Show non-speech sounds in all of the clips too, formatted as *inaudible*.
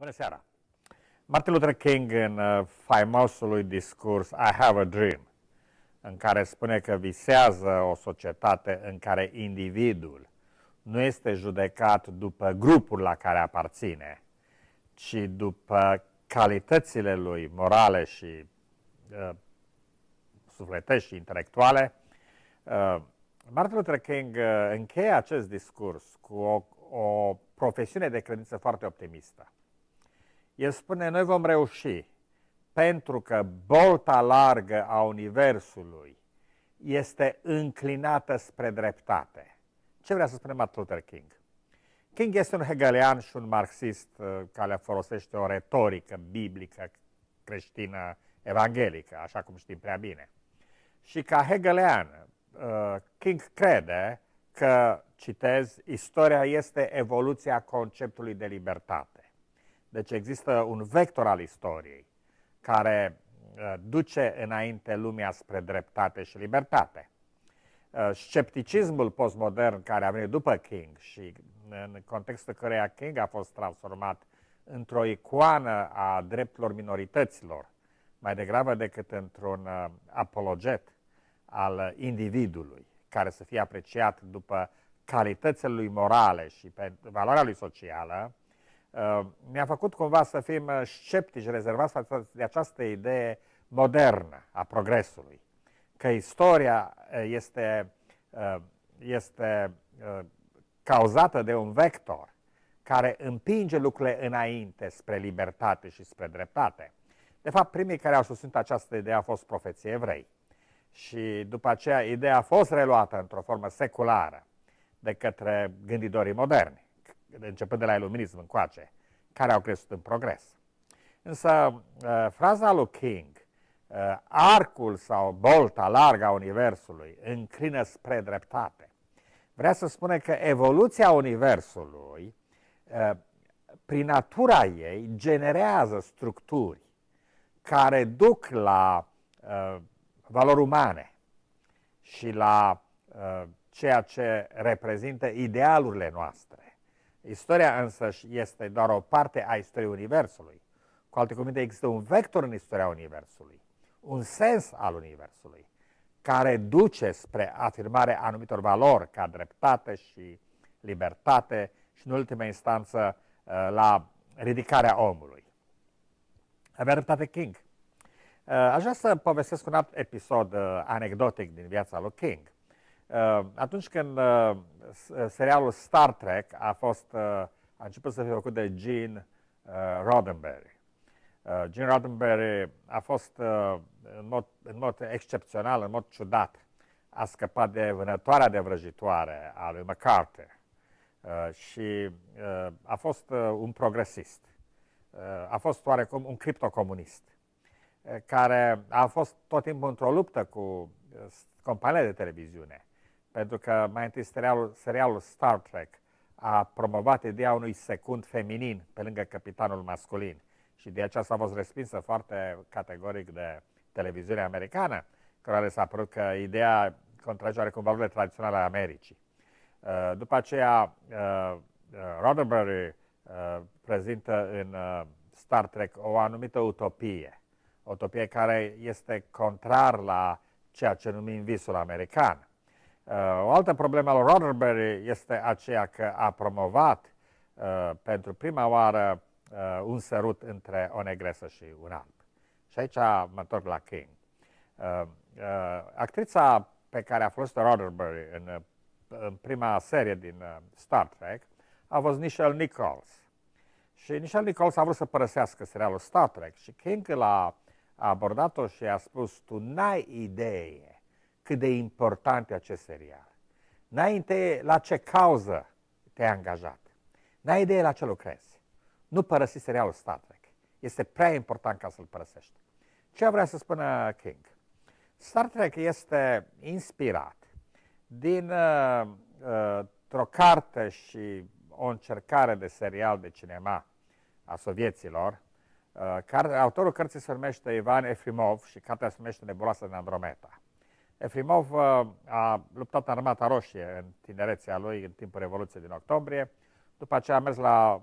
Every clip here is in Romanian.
Bună seara! Martin Luther King în uh, faimosul discurs I Have a Dream, în care spune că visează o societate în care individul nu este judecat după grupul la care aparține, ci după calitățile lui morale și uh, sufletești și intelectuale. Uh, Martin Luther King uh, încheie acest discurs cu o, o profesiune de credință foarte optimistă. El spune, noi vom reuși, pentru că bolta largă a Universului este înclinată spre dreptate. Ce vrea să spune Martin Luther King? King este un hegelian și un marxist uh, care folosește o retorică biblică, creștină, evanghelică, așa cum știm prea bine. Și ca hegelian, uh, King crede că, citez, istoria este evoluția conceptului de libertate. Deci există un vector al istoriei care uh, duce înainte lumea spre dreptate și libertate. Uh, scepticismul postmodern care a venit după King și în contextul căreia King a fost transformat într-o icoană a drepturilor minorităților, mai degrabă decât într-un uh, apologet al individului, care să fie apreciat după calitățile lui morale și pe valoarea lui socială, Uh, mi-a făcut cumva să fim uh, sceptici, rezervați față de această idee modernă a progresului. Că istoria uh, este, este cauzată de un vector care împinge lucrurile înainte spre libertate și spre dreptate. De fapt, primii care au susținut această idee au fost profeții evrei. Și după aceea, ideea a fost reluată într-o formă seculară de către gânditorii moderni de începând de la iluminism încoace, care au crescut în progres. Însă uh, fraza lui King, uh, arcul sau bolta largă a Universului înclină spre dreptate, vrea să spune că evoluția Universului, uh, prin natura ei, generează structuri care duc la valori umane și la ceea ce reprezintă idealurile noastre. Istoria însăși este doar o parte a istoriei Universului. Cu alte cuvinte, există un vector în istoria Universului, un sens al Universului, care duce spre afirmarea anumitor valori, ca dreptate și libertate și, în ultima instanță, uh, la ridicarea omului. Avea dreptate King. Uh, aș vrea să povestesc un alt episod uh, anecdotic din viața lui King. Uh, atunci când uh, serialul Star Trek a fost uh, a început să fie făcut de Gene Roddenberry. Gene Roddenberry a fost în mod, în mod excepțional, în mod ciudat, a scăpat de vânătoarea de vrăjitoare a lui McCarthy și a fost un progresist. A fost oarecum un criptocomunist care a fost tot timpul într-o luptă cu companiile de televiziune pentru că mai întâi serialul, serialul Star Trek a promovat ideea unui secund feminin pe lângă capitanul masculin și de aceea s-a fost respinsă foarte categoric de televiziunea americană, care s-a părut că ideea contrage cu valorile tradiționale ale Americii. Uh, după aceea, uh, uh, Roddenberry prezintă în Star Trek o anumită utopie, o utopie care este contrar la ceea ce numim visul american. Uh, o altă problemă a lui Roddenberry este aceea că a promovat uh, pentru prima oară uh, un sărut între o negresă și un alb. Și aici mă întorc la King. Actrița pe care a fost Roddenberry în, în prima serie din Star Trek a fost Nichelle Nichols. Și Nichelle Nichols a vrut să părăsească serialul Star Trek și King l-a abordat-o și a spus, tu n-ai idee cât de important e acest serial. N-ai idee la ce cauză te-ai angajat. N-ai idee la ce lucrezi. Nu părăsi serialul Star Trek. Este prea important ca să-l părăsești. Ce vrea să spună King? Star Trek este inspirat din uh, uh, o carte și o încercare de serial de cinema a sovieților. Uh, care, autorul cărții se numește Ivan Efimov și cartea se numește Nebuloasa din Andromeda. Efimov uh, a luptat în Armata Roșie în tinerețea lui, în timpul Revoluției din octombrie. După aceea a mers la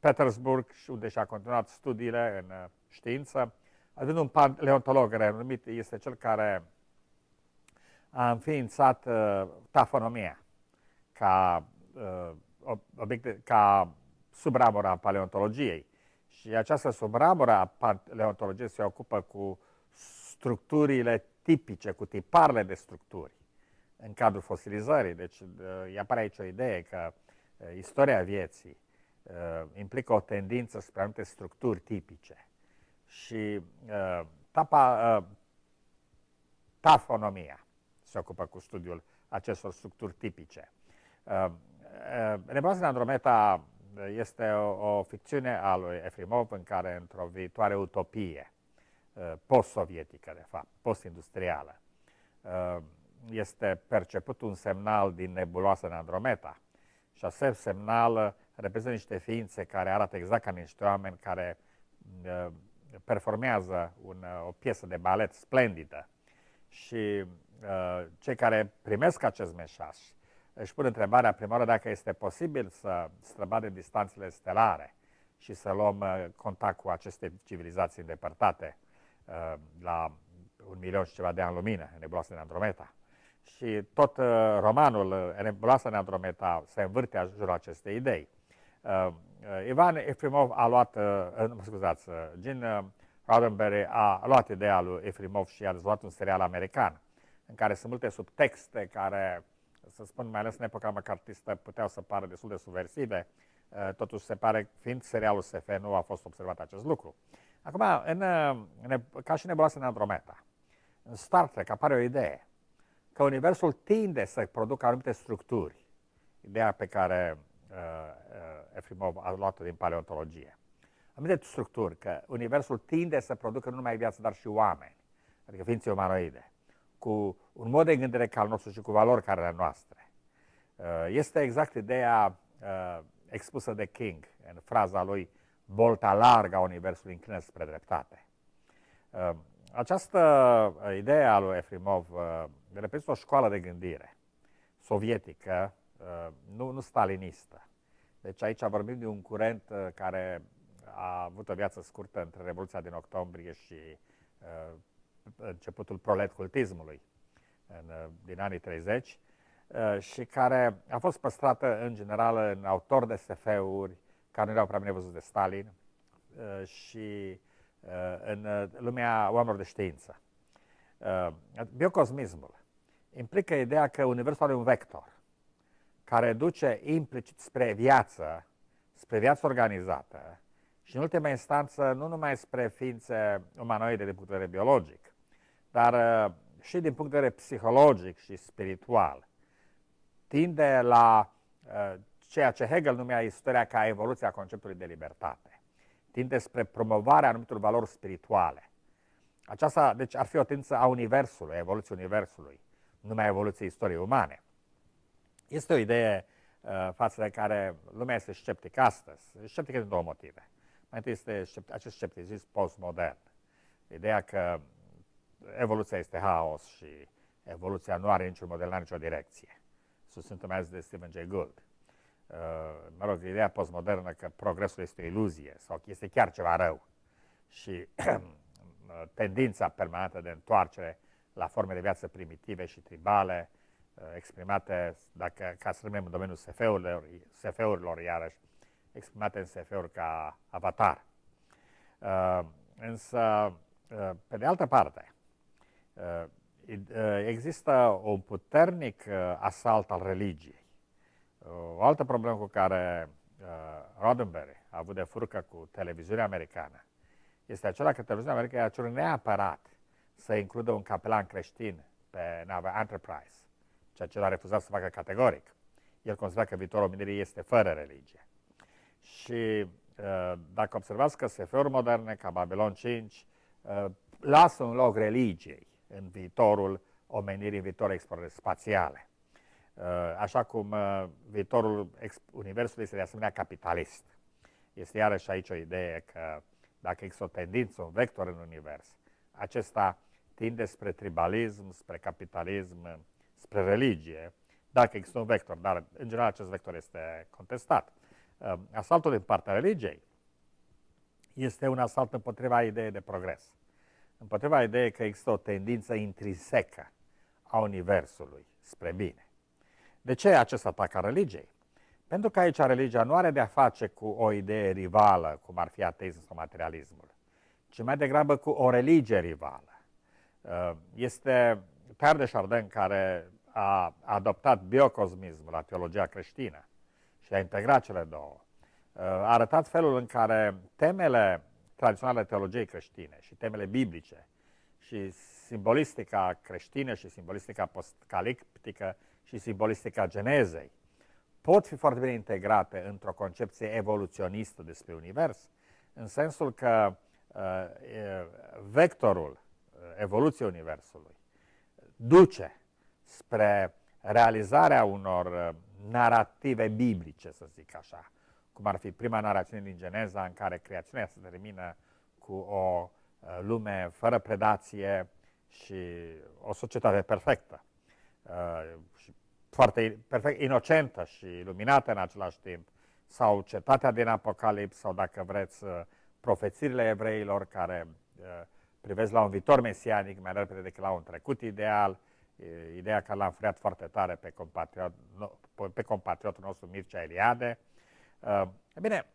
Petersburg, unde și-a continuat studiile în uh, știință. Având un paleontolog renumit, este cel care a înființat uh, tafonomia ca, uh, obiecte, ca subramura a paleontologiei. Și această subramură a paleontologiei se ocupă cu structurile tipice, cu tiparele de structuri în cadrul fosilizării. Deci eh, îi apare aici o idee că eh, istoria vieții eh, implică o tendință spre anumite structuri tipice. Și tapa, tafonomia se ocupă cu studiul acestor structuri tipice. Neblasă de Andromeda este o, o ficțiune a lui Efrimov în care, într-o viitoare utopie, Eh, post-sovietică, de fapt, post-industrială. Eh, este perceput un semnal din nebuloasă în Andromeda și acest semnal eh, reprezintă niște ființe care arată exact ca niște oameni care performează un, o piesă de balet splendidă și cei care primesc acest meșaș își pun întrebarea primară dacă este posibil să străbatem distanțele stelare și să luăm contact cu aceste civilizații îndepărtate Uh, la un milion și ceva de ani lumină, nebuloasa de Andromeda. Și tot uh, romanul uh, Nebuloasa de Andromeda se învârte în jurul acestei idei. Uh, Ivan Efimov a luat, uh, mă scuzați, Gene Roddenberry a luat ideea lui Efimov și a dezvoltat un serial american în care sunt multe subtexte care, să spun, mai ales în epoca macartistă, puteau să pară destul de subversive. Totuși se pare, fiind serialul SF, nu a fost observat acest lucru. Uh, Acum, în, în, ca și nebuloasa în Andromeda, în Star Trek apare o idee că Universul tinde să producă anumite structuri, ideea pe care uh, uh, Efimov a luat-o din paleontologie. Anumite structuri, că Universul tinde să producă nu numai viață, dar și oameni, adică ființe umanoide, cu un mod de gândire ca al nostru și cu valori care ale noastre. Uh, este exact ideea uh, expusă de King în fraza lui Bolta largă a Universului înclină spre dreptate. Ehm, această eh, idee a lui Efimov eh, reprezintă o școală de gândire sovietică, eh, nu, nu stalinistă. Deci aici vorbim de un curent care a avut o viață scurtă între Revoluția din octombrie și începutul proletcultismului în, din anii 30 și care a fost păstrată în general în autor de SF-uri, care nu erau prea bine văzuți de Stalin uh, și uh, în uh, lumea oamenilor de știință. Biocosmismul implică ideea că Universul are un vector care duce implicit spre viață, spre viață organizată și în ultima instanță nu numai spre ființe umanoide din punct de vedere biologic, dar și din punct de vedere psihologic și spiritual. Tinde la ceea ce Hegel numea istoria ca evoluția conceptului de libertate. Tinde spre promovarea anumitor valori spirituale. Aceasta, deci, ar fi o tință a Universului, a evoluției Universului, numai evoluției istoriei umane. Este o idee uh, față de care lumea este sceptică astăzi. Sceptică din două motive. Mai întâi este scept acest scepticism postmodern. Ideea că evoluția este haos și evoluția nu are niciun model, nu are nicio direcție. Sunt mai de Stephen Jay Gould. Uh, mă rog, ideea postmodernă că progresul este o iluzie sau că este chiar ceva rău și *clears throat* tendința permanentă de întoarcere la forme de viață primitive și tribale, uh, exprimate, dacă, ca să rămânem în domeniul SF-urilor, SF-urilor iarăși, exprimate în SF-uri ca avatar. Uh, însă, pe de altă parte, există un puternic asalt al religiei o altă problemă cu care uh, Roddenberry a avut de furcă cu televiziunea americană este acela că televiziunea americană a cerut neapărat să includă un capelan creștin pe nava Enterprise, ceea ce l-a refuzat să facă categoric. El considera că viitorul omenirii este fără religie. Și uh, dacă observați că SF-uri moderne, ca Babylon 5, uh, lasă un loc religiei în viitorul omenirii, în viitorul explorării spațiale. Uh, așa cum uh, viitorul Universului este de asemenea capitalist. Este iarăși aici o idee că dacă există o tendință, un vector în Univers, acesta tinde spre tribalism, spre capitalism, spre religie, dacă există un vector, dar în general acest vector este contestat. Uh, asaltul din partea religiei este un asalt împotriva ideii de progres, împotriva ideii că există o tendință intrinsecă a Universului spre bine. De ce acest atac a religiei? Pentru că aici religia nu are de-a face cu o idee rivală, cum ar fi ateismul sau materialismul, ci mai degrabă cu o religie rivală. Uh, este Pierre de Chardin care a adoptat biocosmismul la teologia creștină și a integrat cele două. Uh, a arătat felul în care temele tradiționale teologiei creștine și temele biblice și simbolistica creștină și simbolistica postcaliptică și simbolistică a genezei pot fi foarte bine integrate într-o concepție evoluționistă despre univers, în sensul că uh, vectorul uh, evoluției universului duce spre realizarea unor uh, narrative biblice, să zic așa, cum ar fi prima narațiune din Geneza în care creațiunea se termină cu o lume fără predație și o societate perfectă. Uh, și foarte perfect inocentă și luminată în același timp, sau cetatea din Apocalips, sau dacă vreți, uh, profețirile evreilor care uh, privesc la un viitor mesianic mai repede decât la un trecut ideal, ideea care l a înfriat foarte tare pe, compatriot, pe compatriotul nostru Mircea Eliade. E bine,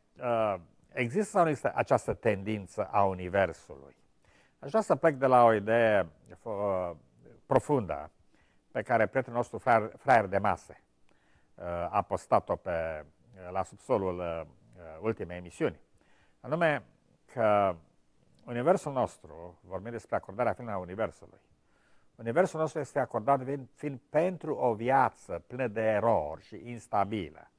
există sau nu există această tendință a Universului? Aș vrea să plec de la o idee profundă pe care prietenul nostru fraier, fraier de mase uh, a postat-o pe, uh, la subsolul uh, ultimei emisiuni. Anume că Universul nostru, vorbim despre acordarea finală a Universului, Universul nostru este acordat fiind pentru o viață plină de erori și instabilă,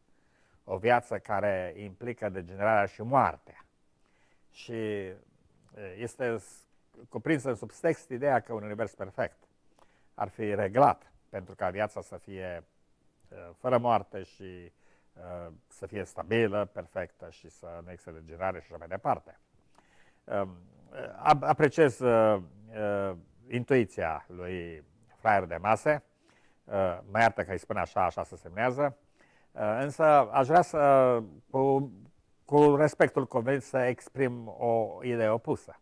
o viață care implică degenerarea și moartea. Și este cuprinsă în subtext ideea că un univers perfect ar fi reglat pentru ca viața să fie uh, fără moarte și uh, să fie stabilă, perfectă și să nu există degenerare și așa mai departe. Um, uh, apreciez intuiția lui Fraier de Mase, mă iartă că îi spune așa, așa se semnează, însă aș vrea să, cu, cu respectul convenit, să exprim o idee opusă.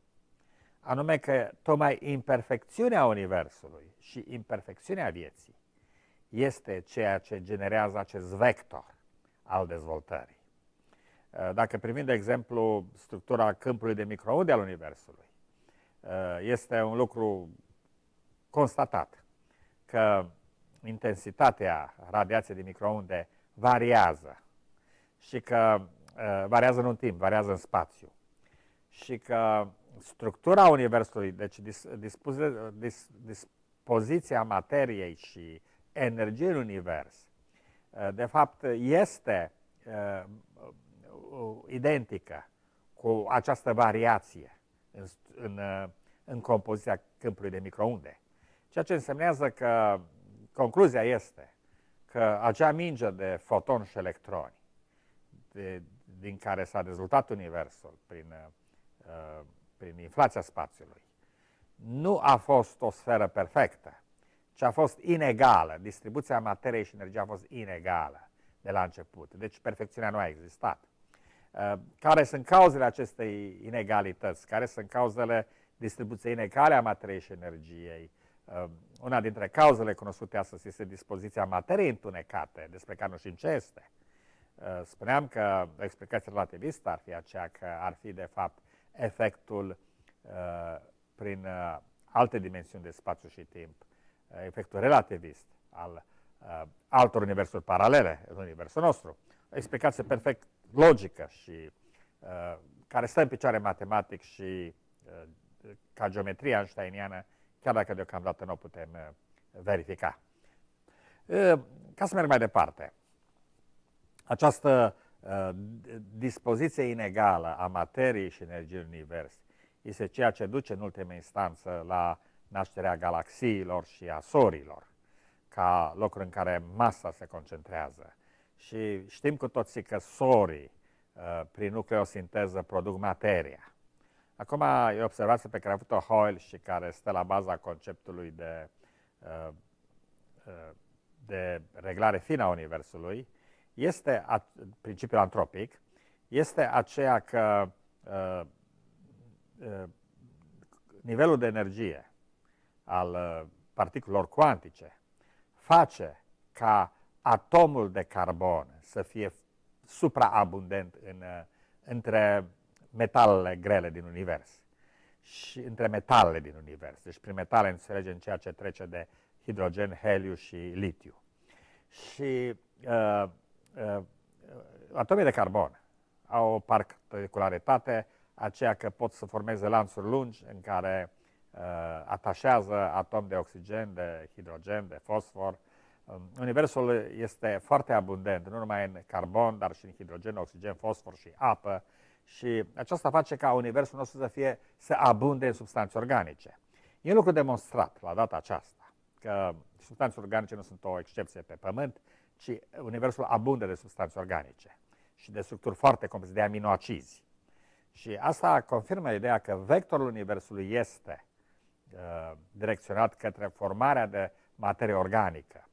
Anume că tocmai imperfecțiunea Universului și imperfecțiunea vieții este ceea ce generează acest vector al dezvoltării. Uh, dacă privim, de exemplu, structura câmpului de microunde al Universului, uh, este un lucru constatat că intensitatea radiației de microunde variază și că uh, variază în un timp, variază în spațiu și că structura Universului, deci dis, dis, dis, poziția materiei și energiei în univers, uh, de fapt, este uh, uh, identică cu această variație în, în, în compoziția câmpului de microunde. Ceea ce însemnează că concluzia este că acea minge de fotoni și electroni de, din care s-a dezvoltat Universul prin, prin inflația spațiului nu a fost o sferă perfectă, ci a fost inegală. Distribuția materiei și energiei a fost inegală de la început. Deci perfecțiunea nu a existat. Uh, care sunt cauzele acestei inegalități? Care sunt cauzele distribuției inegale a materiei și energiei? Uh, una dintre cauzele cunoscute astăzi este dispoziția materiei întunecate, despre care nu știm ce este. Uh, spuneam că explicația relativistă ar fi aceea că ar fi, de fapt, efectul prin uh, alte dimensiuni de spațiu și timp, uh, efectul relativist al uh, altor universuri paralele în universul nostru, o explicație perfect logică și uh, care stă în picioare matematic și uh, ca geometria einsteiniană, chiar dacă deocamdată nu o putem uh, verifica. Uh, ca să merg mai departe, această uh, dispoziție inegală a materiei și energiei în univers este ceea ce duce în ultimă instanță la nașterea galaxiilor și a sorilor, ca locuri în care masa se concentrează. Și știm cu toții că sorii, uh, prin nucleosinteză, produc materia. Acum, e o observație pe care a avut-o Hoyle și care stă la baza conceptului de, uh, uh, de reglare fină a Universului, este principiul antropic, este aceea că Eh, nivelul de energie al eh, particulor cuantice face ca atomul de carbon să fie supraabundent în, eh, între metalele grele din univers și între metalele din univers. Deci prin metale înțelegem ceea ce trece de hidrogen, heliu și litiu. Și uh, uh, atomii de carbon au o particularitate aceea că pot să formeze lanțuri lungi în care uh, atașează atom de oxigen, de hidrogen, de fosfor. Um, universul este foarte abundent, nu numai în carbon, dar și în hidrogen, oxigen, fosfor și apă. Și aceasta face ca universul nostru să fie să abunde în substanțe organice. E un lucru demonstrat la data aceasta că substanțe organice nu sunt o excepție pe Pământ, ci universul abundă de substanțe organice și de structuri foarte complexe, de aminoacizi. Și asta confirmă ideea că vectorul Universului este uh, direcționat către formarea de materie organică.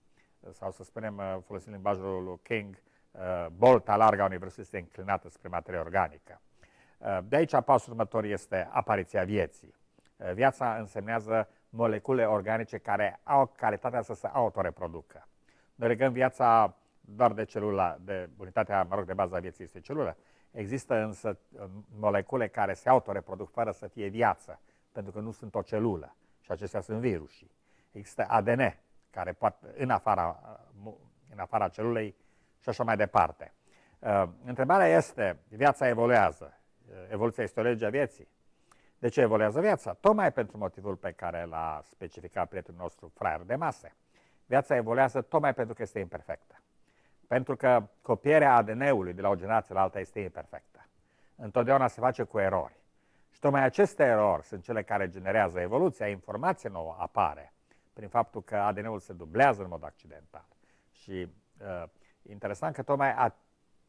Sau să spunem, uh, folosind limbajul lui King, uh, bolta largă a Universului este înclinată spre materie organică. Uh, de aici pasul următor este apariția vieții. Uh, viața însemnează molecule organice care au calitatea să se autoreproducă. Noi legăm viața doar de celula, de unitatea, mă rog, de a vieții este celula, Există însă uh, molecule care se autoreproduc fără să fie viață, pentru că nu sunt o celulă și acestea sunt virusii. Există ADN, care poate, în afara, uh, în afara celulei și așa mai departe. Uh, întrebarea este, viața evoluează, evoluția este o lege a vieții. De ce evoluează viața? Tocmai pentru motivul pe care l-a specificat prietenul nostru, fraier de mase. Viața evoluează tocmai pentru că este imperfectă. Pentru că copierea ADN-ului de la o generație la alta este imperfectă. Întotdeauna se face cu erori. Și tocmai aceste erori sunt cele care generează evoluția, informație nouă apare prin faptul că ADN-ul se dublează în mod accidental. Și uh, interesant că tocmai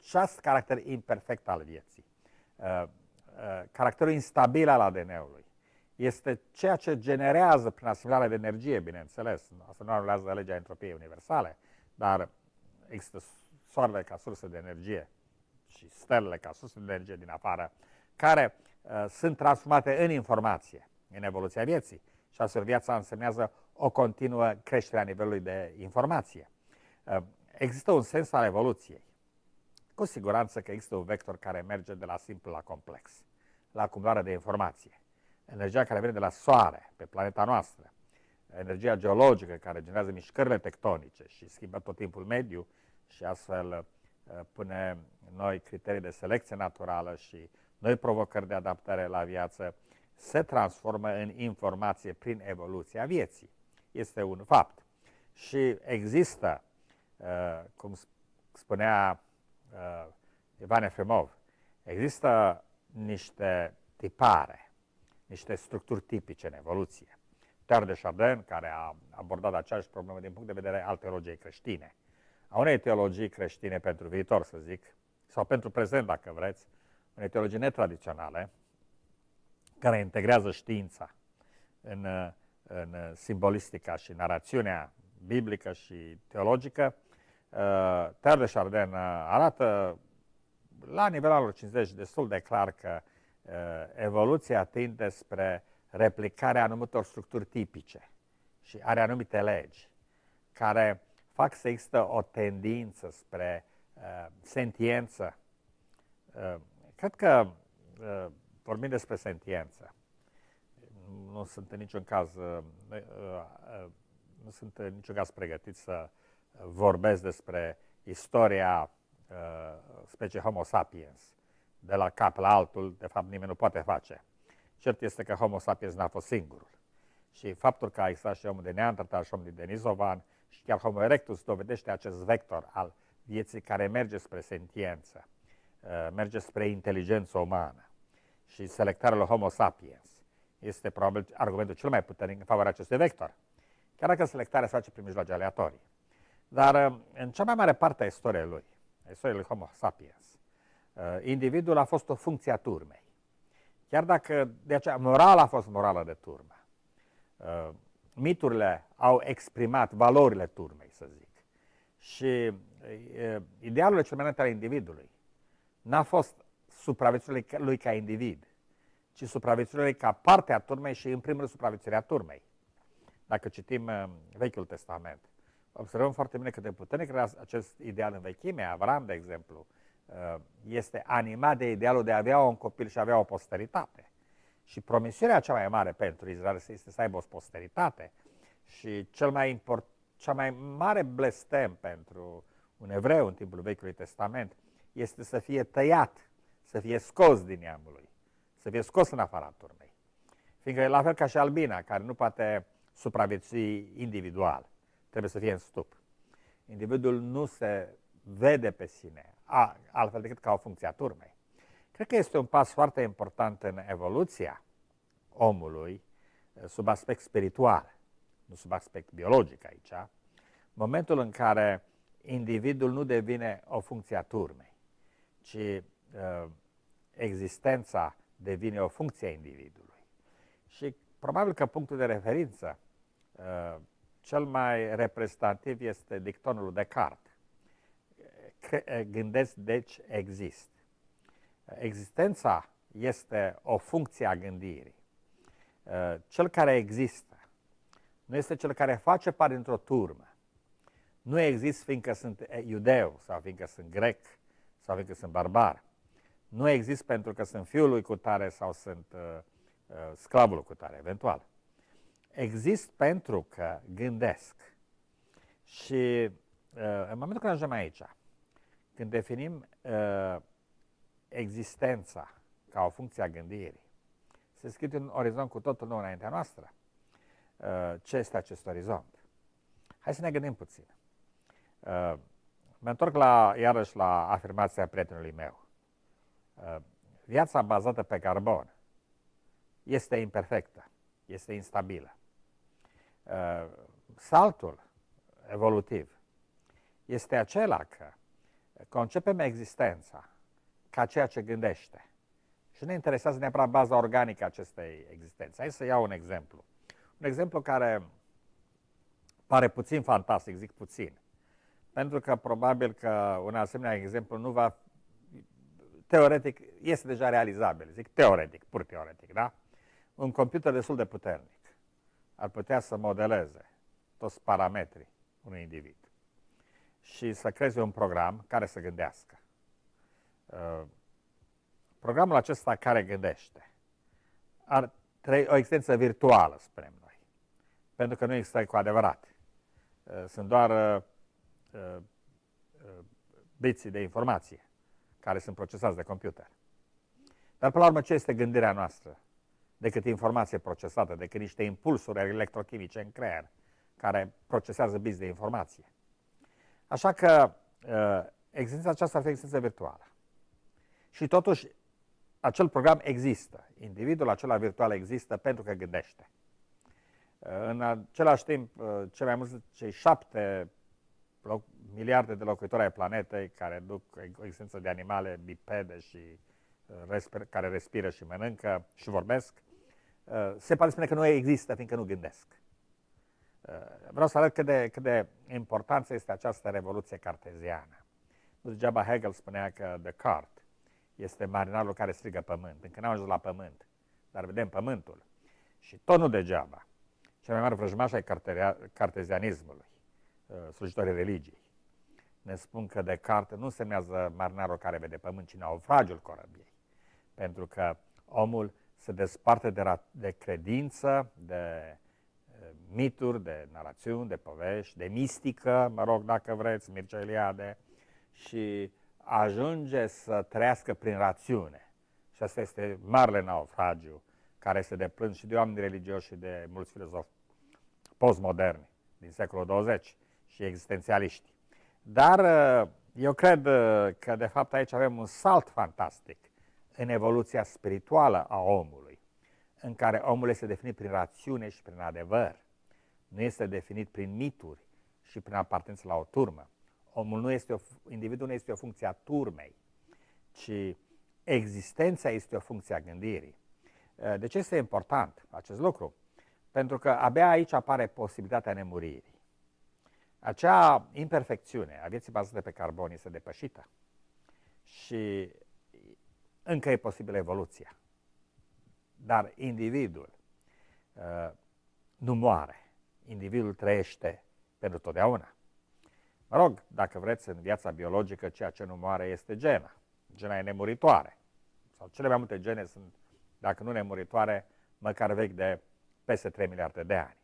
acest caracter imperfect al vieții, uh, uh, caracterul instabil al ADN-ului, este ceea ce generează prin asimilarea de energie, bineînțeles, asta nu anulează legea entropiei universale, dar există soarele ca sursă de energie și stelele ca sursă de energie din afară, care uh, sunt transformate în informație, în evoluția vieții. Și astfel viața însemnează o continuă creștere a nivelului de informație. Uh, există un sens al evoluției. Cu siguranță că există un vector care merge de la simplu la complex, la acumulare de informație. Energia care vine de la Soare, pe planeta noastră, energia geologică care generează mișcările tectonice și schimbă tot timpul mediu și astfel uh, pune noi criterii de selecție naturală și noi provocări de adaptare la viață, se transformă în informație prin evoluția vieții. Este un fapt. Și există, uh, cum spunea uh, Ivan Efremov, există niște tipare, niște structuri tipice în evoluție. Ter de Chardin, care a abordat aceeași problemă din punct de vedere al teologiei creștine, a unei teologii creștine pentru viitor, să zic, sau pentru prezent, dacă vreți, unei teologii netradiționale, care integrează știința în, în simbolistica și narațiunea biblică și teologică, Ter uh, de Chardin uh, arată la nivelul 50 destul de clar că uh, evoluția tinde spre uh, replicarea anumitor structuri tipice și are anumite legi care fac să există o tendință spre uh, sentiență. Uh, cred că uh, vorbim despre sentiență. Nu sunt în niciun caz, uh, uh, uh, nu sunt în niciun caz pregătit să vorbesc despre istoria uh, speciei Homo sapiens de la cap la altul, de fapt nimeni nu poate face. Cert este că Homo sapiens n-a fost singurul. Și faptul că a existat și omul de Neandertal și omul de Denisovan și chiar Homo erectus dovedește acest vector al vieții care merge spre sentiență, uh, merge spre inteligență umană și selectarea lui Homo sapiens este probabil argumentul cel mai puternic în favoarea acestui vector, chiar dacă selectarea se face prin mijloace aleatorii. Dar uh, în cea mai mare parte a istoriei lui, a istoriei lui Homo sapiens, uh, individul a fost o funcție a turmei. Chiar dacă, de aceea, morala a fost morală de turmă. Uh, miturile au exprimat valorile turmei, să zic. Și uh, idealul cel mai al individului n-a fost supraviețuirea lui ca individ, ci supraviețuirea ca parte a turmei și, în primul rând, supraviețuirea turmei. Dacă citim uh, Vechiul Testament, observăm foarte bine cât de puternic era acest ideal în vechime. Avram, de exemplu, Uh, este animat de idealul de a avea un copil și a avea o posteritate. Și promisiunea cea mai mare pentru Israel este să aibă o posteritate. Și cel mai import, cea mai mare blestem pentru un evreu în timpul Vechiului Testament este să fie tăiat, să fie scos din neamului, să fie scos în afara turmei. Fiindcă e la fel ca și albina, care nu poate supraviețui individual, trebuie să fie în stup. Individul nu se vede pe sine, a, altfel decât ca o funcție a turmei. Cred că este un pas foarte important în evoluția omului eh, sub aspect spiritual, nu sub aspect biologic aici, momentul în care individul nu devine o funcție a turmei, ci uh, existența devine o funcție a individului. Și probabil că punctul de referință uh, cel mai reprezentativ este dictonul de Descartes gândesc, deci exist. Existența este o funcție a gândirii. Cel care există nu este cel care face parte dintr-o turmă. Nu există fiindcă sunt iudeu sau fiindcă sunt grec sau fiindcă sunt barbar. Nu există pentru că sunt fiul lui cutare sau sunt uh, sclavul lui cutare, eventual. Exist pentru că gândesc. Și uh, în momentul când ajungem aici, când definim uh, existența ca o funcție a gândirii, se scrie un orizont cu totul nou înaintea noastră. Uh, ce este acest orizont? Hai să ne gândim puțin. Uh, mă întorc la, iarăși la afirmația prietenului meu. Uh, viața bazată pe carbon este imperfectă, este instabilă. Uh, saltul evolutiv este acela că concepem existența ca ceea ce gândește. Și ne interesează neapărat baza organică a acestei existențe. Hai să iau un exemplu. Un exemplu care pare puțin fantastic, zic puțin. Pentru că probabil că un asemenea exemplu nu va, teoretic, este deja realizabil, zic teoretic, pur teoretic, da? Un computer destul de puternic ar putea să modeleze toți parametrii unui individ și să creeze un program care să gândească. Uh, programul acesta care gândește ar trăi o existență virtuală, spunem noi, pentru că nu există cu adevărat. Uh, sunt doar uh, biții de informație care sunt procesați de computer. Dar, până la urmă, ce este gândirea noastră decât informație procesată, decât niște impulsuri electrochimice în creier care procesează biți de informație? Așa că ă, existența aceasta ar fi existență virtuală. Și totuși, acel program există. Individul acela virtual există pentru că gândește. Ă, în același timp, ă, cei mai mulți, cei șapte miliarde de locuitori ai planetei care duc o existență de animale bipede și respir, care respiră și mănâncă și vorbesc, se poate spune că nu există fiindcă nu gândesc. Eh, vreau să arăt cât de, cât de importanță este această revoluție carteziană. Nu degeaba Hegel spunea că Descartes este marinarul care strigă pământ. Încă n-am ajuns la pământ, dar vedem pământul. Și tot nu degeaba. Cel mai mare vrăjmaș ai cartezianismului, eh, slujitorii religiei, ne spun că Descartes nu semnează marinarul care vede pământ, ci naufragiul corăbiei. Pentru că omul se desparte de, de credință, de mituri, de narațiuni, de povești, de mistică, mă rog, dacă vreți, Mircea Eliade, și ajunge să trăiască prin rațiune. Și asta este marele naufragiu care se deplâns și de oameni religioși și de mulți filozofi postmoderni din secolul 20 și existențialiști. Dar uh, eu cred uh, că, de fapt, aici avem un salt fantastic în evoluția spirituală a omului, în care omul este definit prin rațiune și prin adevăr nu este definit prin mituri și prin apartență la o turmă. Omul nu este o, individul nu este o funcție a turmei, ci existența este o funcție a gândirii. Eh, de ce este important acest lucru? Pentru că abia aici apare posibilitatea nemuririi. Acea imperfecțiune a vieții bazate pe carbon este depășită și încă e posibilă evoluția. Dar individul uh, nu moare individul trăiește pentru totdeauna. Mă rog, dacă vreți, în viața biologică, ceea ce nu moare este gena. Gena e nemuritoare. Sau cele mai multe gene sunt, dacă nu nemuritoare, măcar vechi de peste 3 miliarde de ani.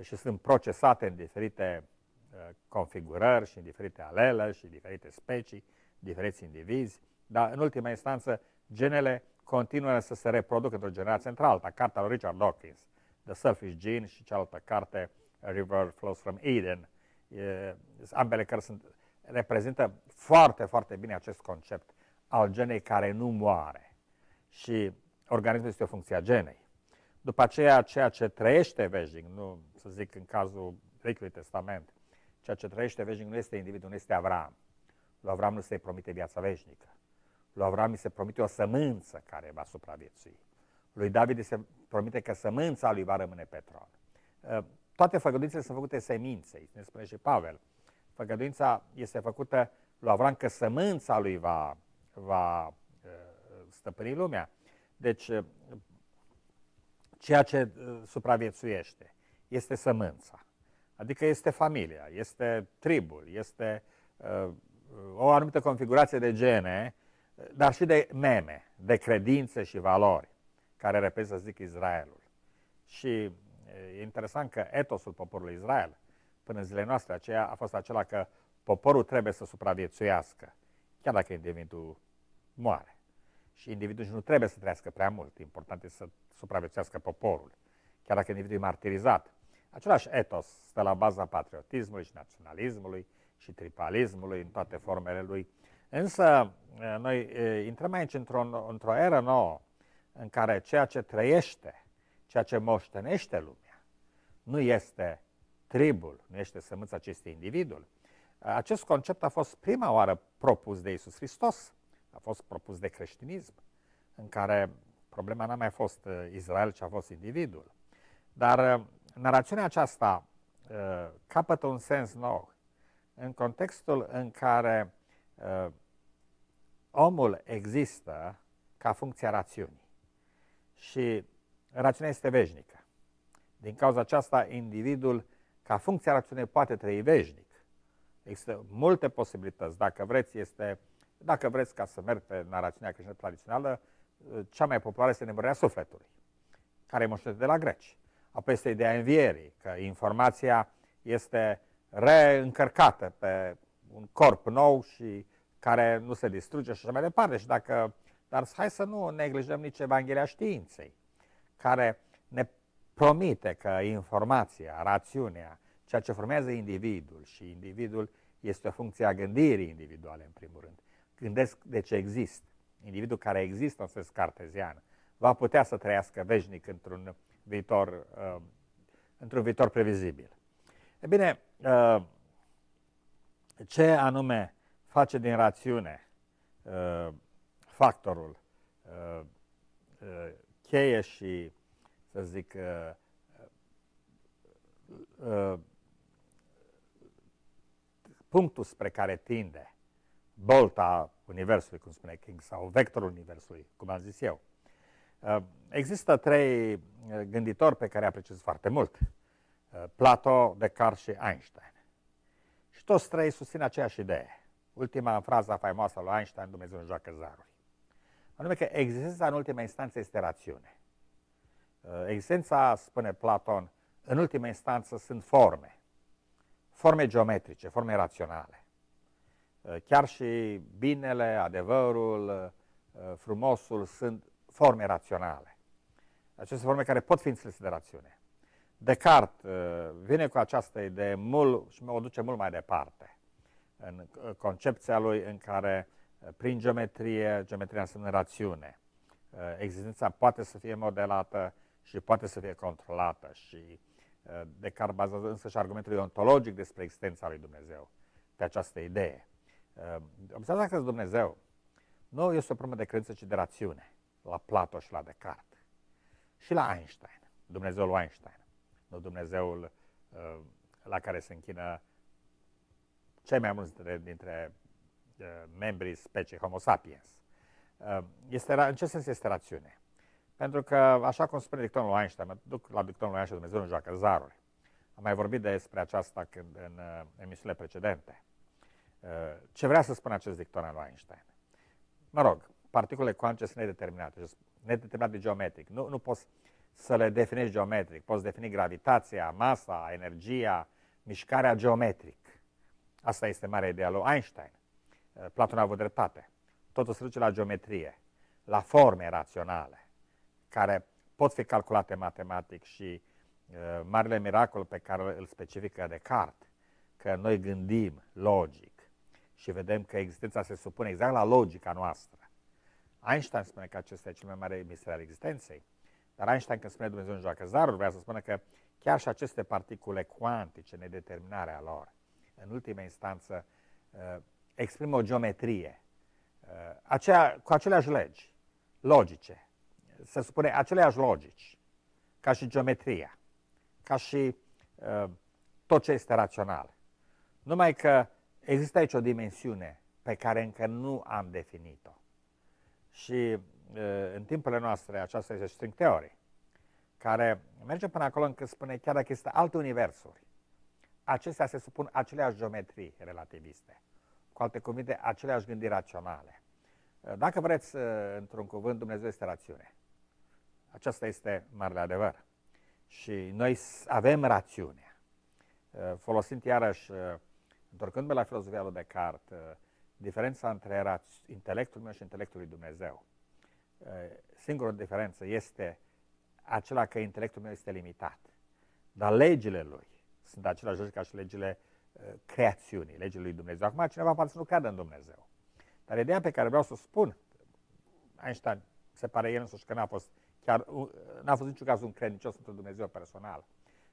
Și sunt procesate în diferite uh, configurări și în diferite alele și în diferite specii, diferiți indivizi, dar în ultima instanță genele continuă să se reproducă într-o generație într-alta. Cartea lui Richard Dawkins The Selfish Gene și cealaltă carte, A River Flows from Eden. E, ambele cărți sunt, reprezintă foarte, foarte bine acest concept al genei care nu moare. Și organismul este o funcție a genei. După aceea, ceea ce trăiește veșnic, nu să zic în cazul Vechiului Testament, ceea ce trăiește veșnic nu este individul, nu este Avram. Lui Avram nu se promite viața veșnică. Lui Avram îi se promite o sămânță care va supraviețui lui David se promite că sămânța lui va rămâne pe tron. Ă, toate făgăduințele sunt făcute seminței, ne spune și Pavel. Făgăduința este făcută lui Avram că sămânța lui va, va ă, stăpâni lumea. Deci, ă, ceea ce supraviețuiește este sămânța. Adică este familia, este tribul, este o anumită configurație de gene, dar și de meme, de credințe și valori care reprezintă, să zic, Israelul. Și e interesant că etosul poporului Israel, până în zilele noastre, aceea a fost acela că poporul trebuie să supraviețuiască, chiar dacă individul moare. Și individul nu trebuie să trăiască prea mult, important este să supraviețuiască poporul, chiar dacă individul e martirizat. Același etos stă la baza patriotismului și naționalismului și tribalismului în toate formele lui. Însă, noi intrăm aici într-o, într-o eră nouă, în care ceea ce trăiește, ceea ce moștenește lumea, nu este tribul, nu este sămânța, ci este individul. Acest concept a fost prima oară propus de Isus Hristos, a fost propus de creștinism, în care problema n-a mai fost uh, Israel, ci a fost individul. Dar uh, narațiunea aceasta uh, capătă un sens nou în contextul în care omul există ca funcția rațiunii și rațiunea este veșnică. Din cauza aceasta, individul, ca funcție a rațiunei, poate trăi veșnic. Există multe posibilități. Dacă vreți, este, dacă vreți ca să merg pe narațiunea creștină tradițională, cea mai populară este nemurirea sufletului, care e de la greci. Apoi este ideea învierii, că informația este reîncărcată pe un corp nou și care nu se distruge și așa mai departe. Și dacă dar hai să nu neglijăm nici Evanghelia științei, care ne promite că informația, rațiunea, ceea ce formează individul și individul este o funcție a gândirii individuale, în primul rând. Gândesc de ce există. Individul care există în sens cartezian va putea să trăiască veșnic într-un viitor, uh, într-un viitor previzibil. E bine, uh, ce anume face din rațiune uh, factorul uh, uh, cheie și, să zic, uh, uh, uh, punctul spre care tinde bolta Universului, cum spune King, sau vectorul Universului, cum am zis eu. Uh, există trei gânditori pe care apreciez foarte mult. Plato, Descartes și Einstein. Și toți trei susțin aceeași idee. Ultima în fraza faimoasă a lui Einstein, Dumnezeu joacă zarul. Anume că existența în ultima instanță este rațiune. Uh, existența, spune Platon, în ultima instanță sunt forme. Forme geometrice, forme raționale. Uh, chiar și binele, adevărul, uh, frumosul sunt forme raționale. Aceste forme care pot fi înțelese de rațiune. Descartes vine cu această idee mult și o duce mult mai departe în concepția lui în care prin geometrie, geometria înseamnă rațiune. Uh, existența poate să fie modelată și poate să fie controlată și uh, de care bazează însă și argumentul ontologic despre existența lui Dumnezeu, pe această idee. Uh, observați că Dumnezeu nu este o problemă de credință, ci de rațiune, la Plato și la Descartes. Și la Einstein, Dumnezeul Einstein, nu Dumnezeul la care se închină cei mai mulți dintre, dintre Uh, membrii speciei Homo sapiens. Uh, este, în ce sens este rațiune? Pentru că, așa cum spune dictonul Einstein, mă duc la dictonul Einstein, Dumnezeu nu joacă zarul. Am mai vorbit despre aceasta când, în uh, emisiunile precedente. Ce vrea să spună acest dicton al lui Einstein? Mă rog, particule cuantice sunt nedeterminate, nedeterminate geometric. Nu, nu poți să le definești geometric. Poți defini gravitația, masa, energia, mișcarea geometric. Asta este mare ideea lui Einstein. Eh, Platon a avut dreptate. Totul se duce la geometrie, la forme raționale, care pot fi calculate matematic și uh, marele miracol pe care îl specifică Descartes, că noi gândim logic și vedem că existența se supune exact la logica noastră. Einstein spune că acesta este cel mai mare mister al existenței, dar Einstein când spune Dumnezeu în joacă zarul, vrea să spună că chiar și aceste particule cuantice, nedeterminarea lor, în ultima instanță, uh, exprimă o geometrie, uh, aceea, cu aceleași legi logice, se supune aceleași logici, ca și geometria, ca și uh, tot ce este rațional. Numai că există aici o dimensiune pe care încă nu am definit-o. Și uh, în timpele noastre aceasta este string theory, care merge până acolo încât spune chiar dacă există alte universuri, acestea se supun aceleași geometrii relativiste. Cu alte cuvinte, aceleași gândiri raționale. Eh, dacă vreți, eh, într-un cuvânt, Dumnezeu este rațiune. Aceasta este marele adevăr. Și noi avem rațiune. Eh, folosind iarăși, întorcându-mă la filozofia lui Descartes, diferența între intelectul meu și intelectul lui Dumnezeu. Singura diferență este acela că intelectul meu este limitat, dar legile lui sunt aceleași ca și legile uh, creațiunii, legile lui Dumnezeu. Acum cineva poate să nu creadă în Dumnezeu. Dar ideea pe care vreau să o spun, Einstein se pare el însuși că n-a fost chiar, n-a fost niciun caz un credincios într Dumnezeu personal.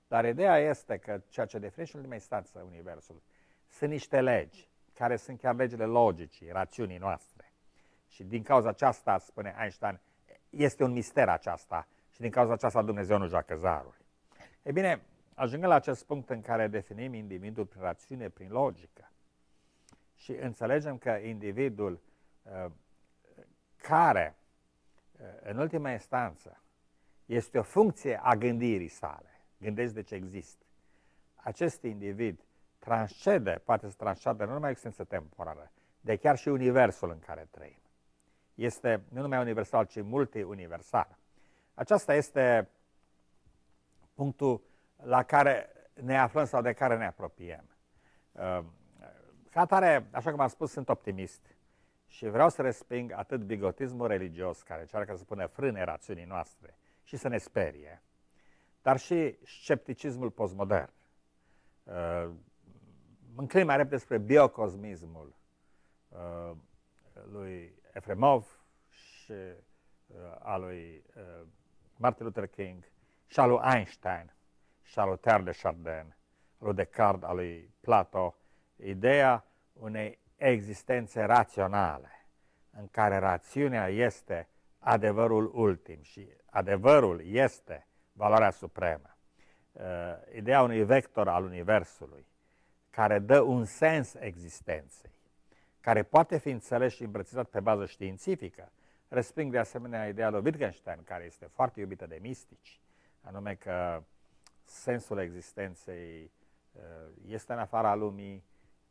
Dar ideea este că ceea ce definește în ultima instanță Universul sunt niște legi, care sunt chiar legile logicii, rațiunii noastre. Și din cauza aceasta, spune Einstein, este un mister aceasta și din cauza aceasta Dumnezeu nu joacă zaruri. E bine, Ajungem la acest punct în care definim individul prin rațiune, prin logică și înțelegem că individul uh, care, uh, în ultima instanță, este o funcție a gândirii sale, gândesc de ce există, acest individ transcede, poate să transcede nu numai existență temporală, de chiar și universul în care trăim. Este nu numai universal, ci multiuniversal. Aceasta este punctul la care ne aflăm sau de care ne apropiem. Ehm, ca tare, așa cum am spus, sunt optimist și vreau să resping atât bigotismul religios care încearcă să pune frâne rațiunii noastre și să ne sperie, dar și scepticismul postmodern. Ehm, mă înclin mai repede despre biocosmismul ehm, lui Efremov și a lui Martin Luther King și a lui Einstein, Salutări de Chardin, Descartes, al lui Plato, ideea unei existențe raționale, în care rațiunea este adevărul ultim și adevărul este valoarea supremă. Uh, ideea unui vector al Universului, care dă un sens existenței, care poate fi înțeles și îmbrățișat pe bază științifică. Resping de asemenea ideea lui Wittgenstein, care este foarte iubită de mistici, anume că sensul existenței uh, este în afara lumii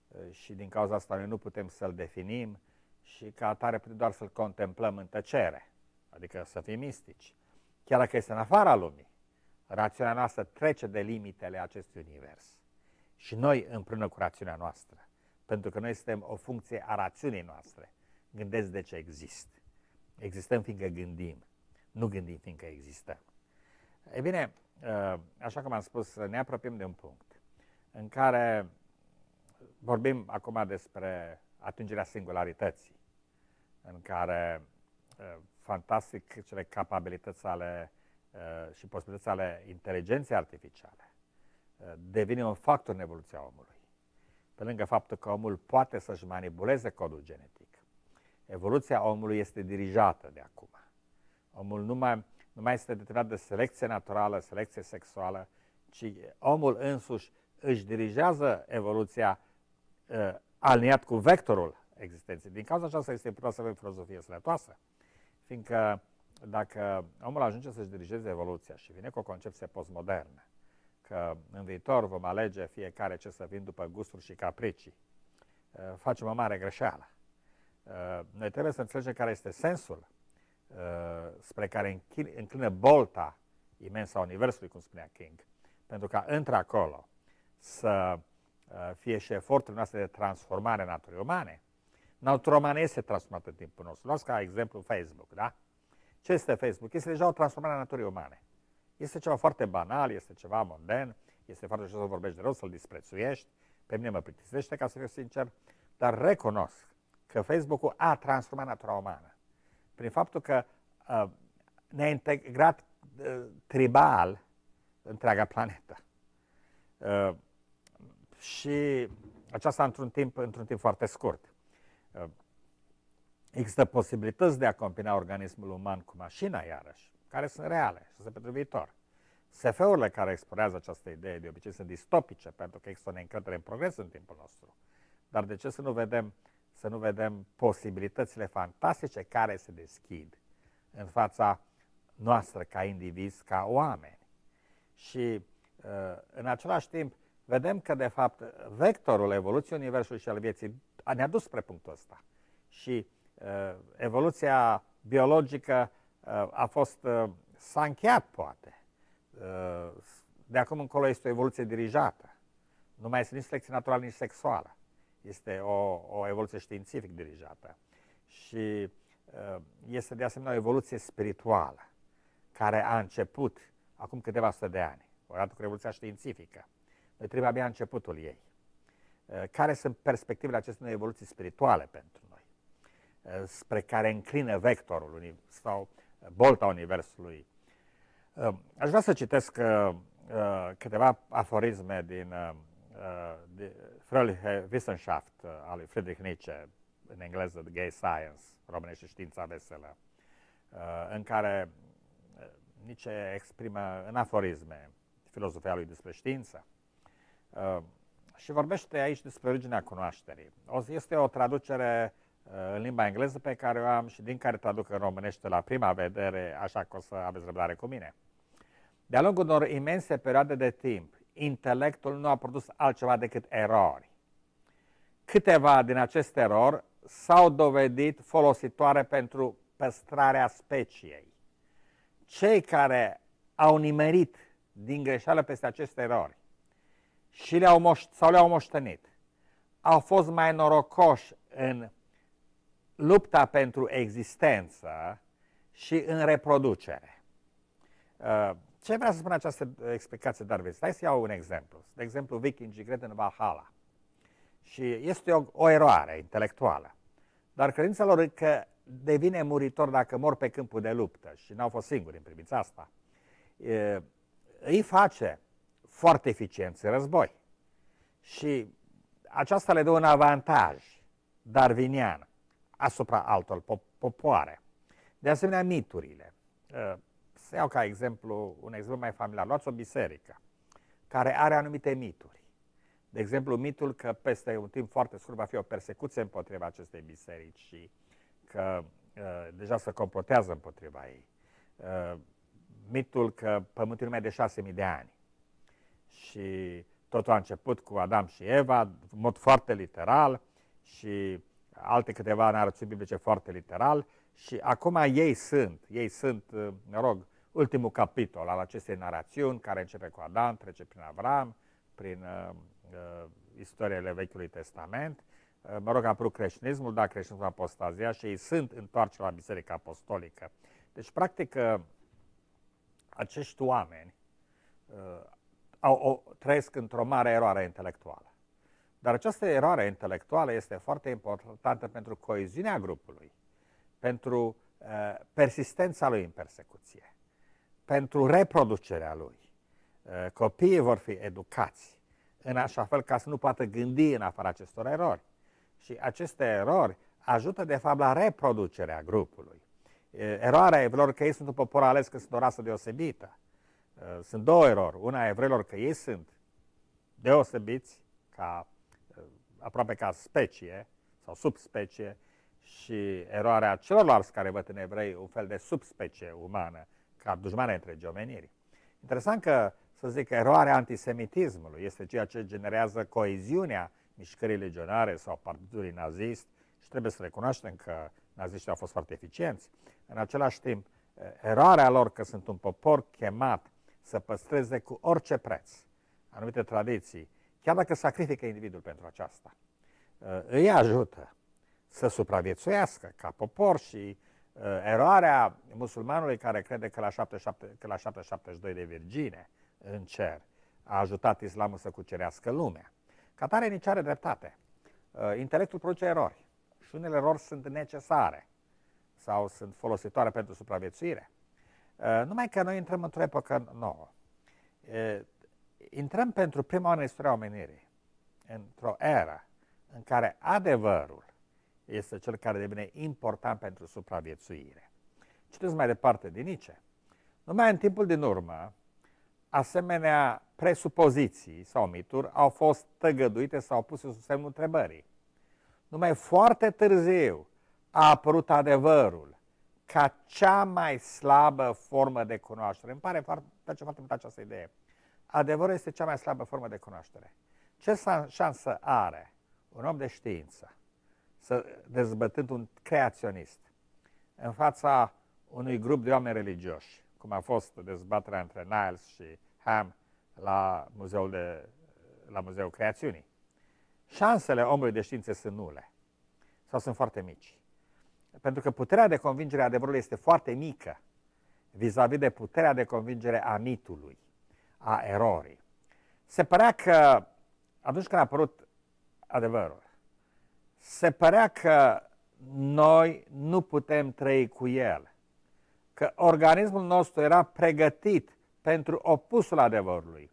uh, și din cauza asta noi nu putem să-l definim și ca atare putem doar să-l contemplăm în tăcere, adică să fim mistici. Chiar dacă este în afara lumii, rațiunea noastră trece de limitele acestui univers. Și noi împreună cu rațiunea noastră, pentru că noi suntem o funcție a rațiunii noastre. Gândesc de ce există. Existăm fiindcă gândim, nu gândim fiindcă existăm. E bine, Uh, așa cum am spus, ne apropiem de un punct în care vorbim acum despre atingerea singularității, în care uh, fantastic cele capabilități ale uh, și posibilități ale inteligenței artificiale devine un factor în evoluția omului. Pe lângă faptul că omul poate să-și manipuleze codul genetic, evoluția omului este dirijată de acum. Omul nu mai nu mai este determinat de selecție naturală, selecție sexuală, ci omul însuși își dirigează evoluția uh, aliniat cu vectorul existenței. Din cauza aceasta este putea să avem filozofie sănătoasă, fiindcă dacă omul ajunge să-și dirigeze evoluția și vine cu o concepție postmodernă, că în viitor vom alege fiecare ce să vin după gusturi și capricii, uh, facem o mare greșeală. Uh, noi trebuie să înțelegem care este sensul Uh, spre care înclină bolta imensă a Universului, cum spunea King, pentru ca într-acolo să uh, fie și eforturile noastre de transformare a naturii umane. Natura umană este transformată în timpul nostru. Luați ca exemplu Facebook, da? Ce este Facebook? Este deja o transformare a naturii umane. Este ceva foarte banal, este ceva monden, este foarte ușor să vorbești de rău, să-l disprețuiești. Pe mine mă plictisește, ca să fiu sincer, dar recunosc că Facebook-ul a transformat natura umană prin faptul că uh, ne-a integrat uh, tribal întreaga planetă. Uh, și aceasta într-un timp, într timp foarte scurt. Uh, există posibilități de a combina organismul uman cu mașina, iarăși, care sunt reale și sunt pentru viitor. SF-urile care explorează această idee de obicei sunt distopice, pentru că există o neîncredere în progres în timpul nostru. Dar de ce să nu vedem uh, să nu vedem posibilitățile fantastice care se deschid în fața noastră ca indivizi, ca oameni. Și uh, în același timp vedem că, de fapt, vectorul evoluției Universului și al vieții ne-a dus spre punctul ăsta. Și uh, evoluția biologică uh, a fost, s-a încheiat, poate. De acum încolo este o evoluție dirijată. Nu mai este nici selecție naturală, nici sexuală. Este o, o evoluție științific dirijată și uh, este de asemenea o evoluție spirituală care a început acum câteva sute de ani, odată cu revoluția științifică. Noi trebuie abia începutul ei. Uh, care sunt perspectivele acestei evoluții spirituale pentru noi, uh, spre care înclină vectorul sau bolta Universului? Aș vrea să citesc câteva aforisme din, fröliche eh, Wissenschaft eh, al Friedrich Nietzsche, în engleză The Gay Science, românește știința veselă, eh, în care Nietzsche exprimă în aforisme filozofia lui despre știință și vorbește aici despre originea cunoașterii. Este o traducere în limba engleză pe care o am și din care traduc în românește la prima vedere, așa că o să aveți răbdare cu mine. De-a lungul unor imense perioade de timp, intelectul nu a produs altceva decât erori. Câteva din aceste erori s-au dovedit folositoare pentru păstrarea speciei. Cei care au nimerit din greșeală peste aceste erori și le-au moș- sau le-au moștenit, au fost mai norocoși în lupta pentru existență și în reproducere. Uh, ce vrea să spună această uh, explicație vezi, Hai să iau un exemplu. De exemplu, vikingii cred în Valhalla. Și este o, o eroare intelectuală. Dar credința lor că devine muritor dacă mor pe câmpul de luptă și n-au fost singuri în privința asta, e, îi face foarte eficienți în război. Și aceasta le dă un avantaj darwinian asupra altor popoare. De asemenea, miturile. Să iau ca exemplu, un exemplu mai familiar. Luați o biserică care are anumite mituri. De exemplu, mitul că peste un timp foarte scurt va fi o persecuție împotriva acestei biserici și că uh, deja se complotează împotriva ei. Uh, mitul că pământul mai de șase mii de ani. Și totul a început cu Adam și Eva, în mod foarte literal și alte câteva narațiuni biblice foarte literal și acum ei sunt, ei sunt, uh, mă rog, ultimul capitol al acestei narațiuni, care începe cu Adam, trece prin Avram, prin uh, uh, istoriele Vechiului Testament. Uh, mă rog, apru creștinismul, da, creștinismul apostazia și ei sunt întoarce la Biserica Apostolică. Deci, practic, uh, acești oameni uh, au, o, trăiesc într-o mare eroare intelectuală. Dar această eroare intelectuală este foarte importantă pentru coeziunea grupului, pentru uh, persistența lui în persecuție pentru reproducerea lui. Eh, copiii vor fi educați în așa fel ca să nu poată gândi în afara acestor erori. Și aceste erori ajută, de fapt, la reproducerea grupului. Eh, eroarea evreilor că ei sunt un popor ales, că sunt o rasă deosebită. Eh, sunt două erori. Una a evreilor că ei sunt deosebiți, ca, aproape ca specie sau subspecie, și eroarea celorlalți care văd în evrei un fel de subspecie umană, ca dușmane între omenirii. Interesant că, să zic, eroarea antisemitismului este ceea ce generează coeziunea mișcării legionare sau partidului nazist și trebuie să recunoaștem că naziștii au fost foarte eficienți. În același timp, eroarea lor că sunt un popor chemat să păstreze cu orice preț anumite tradiții, chiar dacă sacrifică individul pentru aceasta, îi ajută să supraviețuiască ca popor și Uh, eroarea musulmanului care crede că la, că la 772 de virgine în cer a ajutat islamul să cucerească lumea. Catare nici are dreptate. Uh, intelectul produce erori și unele erori sunt necesare sau sunt folositoare pentru supraviețuire. Uh, numai că noi intrăm într-o epocă nouă. Intrăm pentru prima oară în istoria omenirii, într-o eră în care adevărul este cel care devine important pentru supraviețuire. Citeți mai departe din Nice. Numai în timpul din urmă, asemenea presupoziții sau mituri au fost tăgăduite sau puse sub semnul întrebării. Numai foarte târziu a apărut adevărul ca cea mai slabă formă de cunoaștere. Îmi pare foarte, place foarte mult această idee. Adevărul este cea mai slabă formă de cunoaștere. Ce șansă are un om de știință să, dezbătând un creaționist în fața unui grup de oameni religioși, cum a fost dezbaterea între Niles și Ham la Muzeul, de, la Muzeul Creațiunii. Șansele omului de științe sunt nule sau sunt foarte mici. Pentru că puterea de convingere a adevărului este foarte mică vis-a-vis -vis de puterea de convingere a mitului, a erorii. Se părea că atunci când a apărut adevărul, se părea că noi nu putem trăi cu el, că organismul nostru era pregătit pentru opusul adevărului.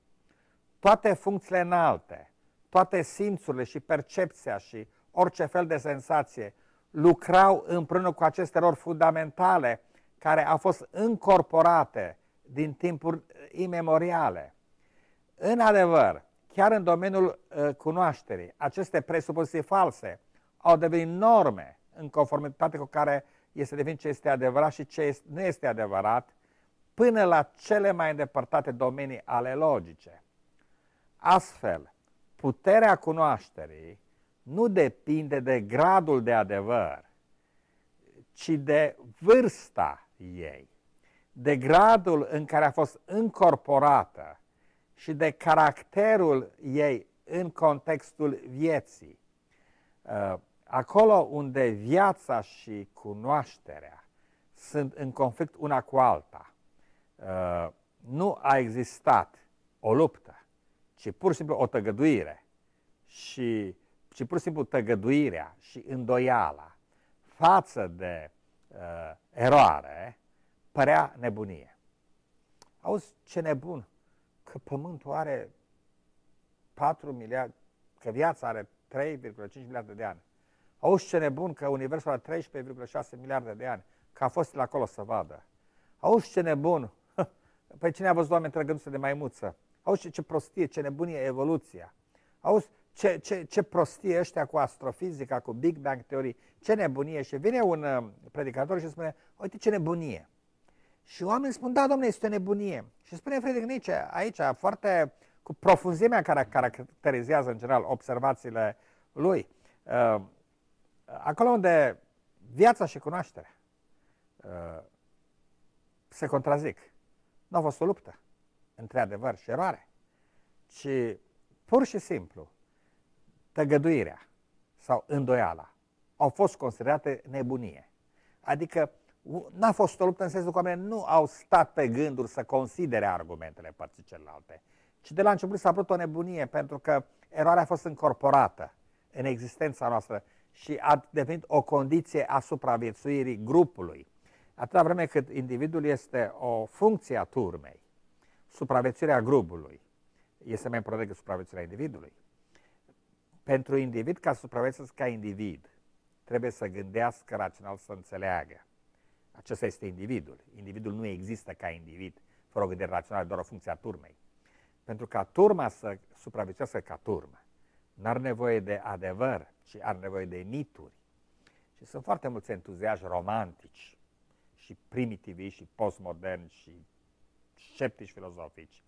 Toate funcțiile înalte, toate simțurile și percepția și orice fel de senzație lucrau împreună cu aceste erori fundamentale care au fost încorporate din timpuri uh, imemoriale. În adevăr, chiar în domeniul uh, cunoașterii, aceste presupoziții false au devenit norme în conformitate cu care este definit ce este adevărat și ce nu este adevărat, până la cele mai îndepărtate domenii ale logice. Astfel, puterea cunoașterii nu depinde de gradul de adevăr, ci de vârsta ei, de gradul în care a fost încorporată și de caracterul ei în contextul vieții. Uh, acolo unde viața și cunoașterea sunt în conflict una cu alta, uh, nu a existat o luptă, ci pur și simplu o tăgăduire și ci pur și simplu tăgăduirea și îndoiala față de uh, eroare părea nebunie. Auzi ce nebun că pământul are 4 miliarde, că viața are 3,5 miliarde de ani. Auzi ce nebun că Universul are 13,6 miliarde de ani, că a fost acolo să vadă. Auzi ce nebun, *laughs* păi cine a văzut oameni trăgându-se de maimuță? Auzi ce, ce prostie, ce nebunie evoluția. Auzi ce, ce, ce prostie ăștia cu astrofizica, cu Big Bang teorii, ce nebunie. Și vine un uh, predicator și spune, uite ce nebunie. Și oamenii spun, da, domnule, este o nebunie. Și spune Friedrich Nietzsche aici, foarte cu profunzimea care caracterizează în general observațiile lui, uh, acolo unde viața și cunoașterea uh, se contrazic, nu a fost o luptă între adevăr și eroare, ci pur și simplu tăgăduirea sau îndoiala au fost considerate nebunie. Adică n-a fost o luptă în sensul că oamenii nu au stat pe gânduri să considere argumentele părții celelalte, ci de la început s-a apărut o nebunie pentru că eroarea a fost încorporată în existența noastră și a devenit o condiție a supraviețuirii grupului. Atâta vreme cât individul este o funcție a turmei, supraviețuirea grupului este mai importantă decât supraviețuirea individului. Pentru individ, ca să supraviețuiesc ca individ, trebuie să gândească rațional, să înțeleagă. Acesta este individul. Individul nu există ca individ, fără o gândire rațională, doar o funcție a turmei. Pentru ca turma să supraviețuiască ca turmă, n-ar nevoie de adevăr, ci ar nevoie de mituri. Și sunt foarte mulți entuziași romantici și primitivi și postmoderni și sceptici filozofici,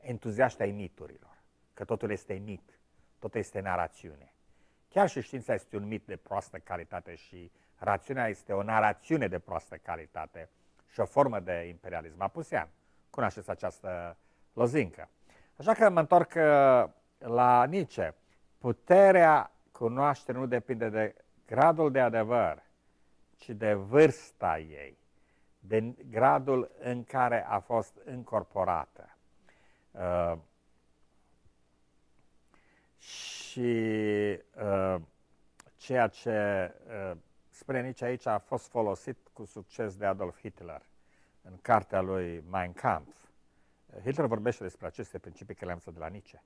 entuziaști ai miturilor, că totul este mit, totul este narațiune. Chiar și știința este un mit de proastă calitate și rațiunea este o narațiune de proastă calitate și o formă de imperialism apusean. Cunoașteți această lozincă. Așa că mă întorc uh, la Nietzsche puterea cunoașterii nu depinde de gradul de adevăr, ci de vârsta ei, de gradul în care a fost încorporată. Uh, și uh, ceea ce uh, spune nici aici a fost folosit cu succes de Adolf Hitler în cartea lui Mein Kampf. Hitler vorbește despre aceste principii că le-am de la Nietzsche.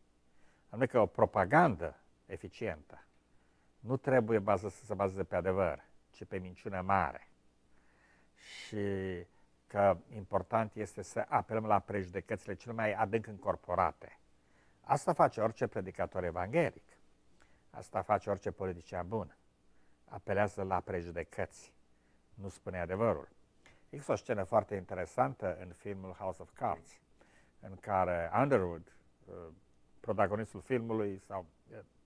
Anume că o propagandă eficientă nu trebuie bază să se bazeze pe adevăr, ci pe minciună mare. Și că important este să apelăm la prejudecățile cele mai adânc încorporate. Asta face orice predicator evanghelic. Asta face orice politician bun. Apelează la prejudecăți. Nu spune adevărul. Există o scenă foarte interesantă în filmul House of Cards, în care Underwood, uh, protagonistul filmului sau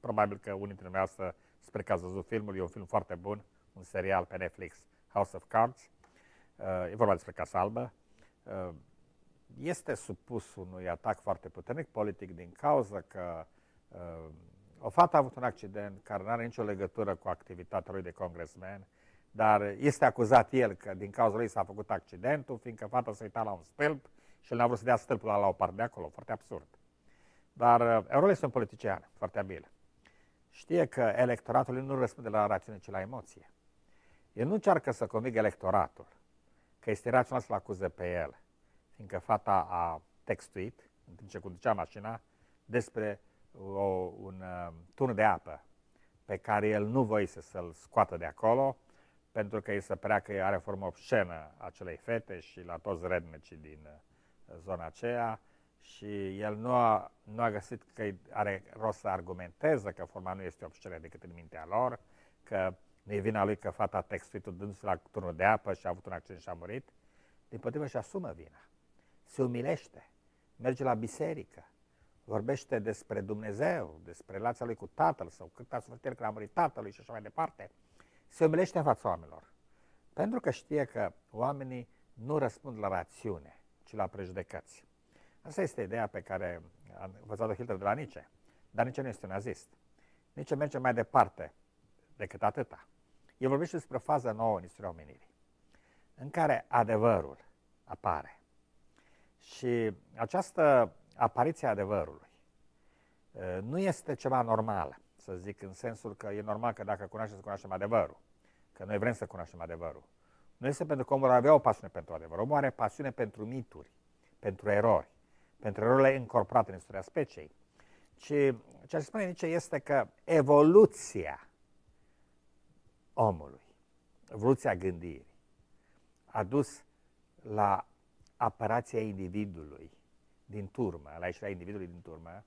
probabil că unii dintre dumneavoastră spre că ați văzut filmul, e un film foarte bun, un serial pe Netflix, House of Cards, uh, e vorba despre Casa Albă, uh, este supus unui atac foarte puternic politic din cauza că uh, o fată a avut un accident care nu are nicio legătură cu activitatea lui de congresman, dar este acuzat el că din cauza lui s-a făcut accidentul, fiindcă fata s-a uitat la un stâlp și el n-a vrut să dea stâlpul la o parte de acolo. Foarte absurd. Dar uh, eurole sunt politician, foarte abil. Știe că electoratul nu răspunde la rațiune, ci la emoție. El nu încearcă să convingă electoratul că este rațional să-l acuze pe el, fiindcă fata a textuit, în timp ce conducea mașina, despre uh, o, un uh, turn de apă pe care el nu voise să-l scoată de acolo, pentru că îi se părea că are formă obscenă acelei fete și la toți rednecii din uh, zona aceea, și el nu a, nu a găsit că are rost să argumenteze că forma nu este obștere decât în mintea lor, că nu e vina lui că fata a textuit dându-se la turnul de apă și a avut un accident și a murit. Din potrivă și asumă vina. Se umilește. Merge la biserică. Vorbește despre Dumnezeu, despre relația lui cu tatăl sau cât a suferit el că a murit tatălui și așa mai departe. Se umilește în fața oamenilor. Pentru că știe că oamenii nu răspund la rațiune, ci la prejudecăți. Asta este ideea pe care a învățat-o Hitler de la Nice. Dar Nice nu este nazist. Nice merge mai departe decât atâta. El vorbește despre o fază nouă în istoria omenirii, în care adevărul apare. Și această apariție a adevărului uh, nu este ceva normal, să zic, în sensul că e normal că dacă cunoaștem, să cunoaștem adevărul. Că noi vrem să cunoaștem adevărul. Nu este pentru că omul avea o pasiune pentru adevăr. Omul are pasiune pentru mituri, pentru erori pentru rolurile încorporate în istoria speciei, ci ce aș spune Nietzsche este că evoluția omului, evoluția gândirii, a dus la apărația individului din turmă, la ieșirea individului din turmă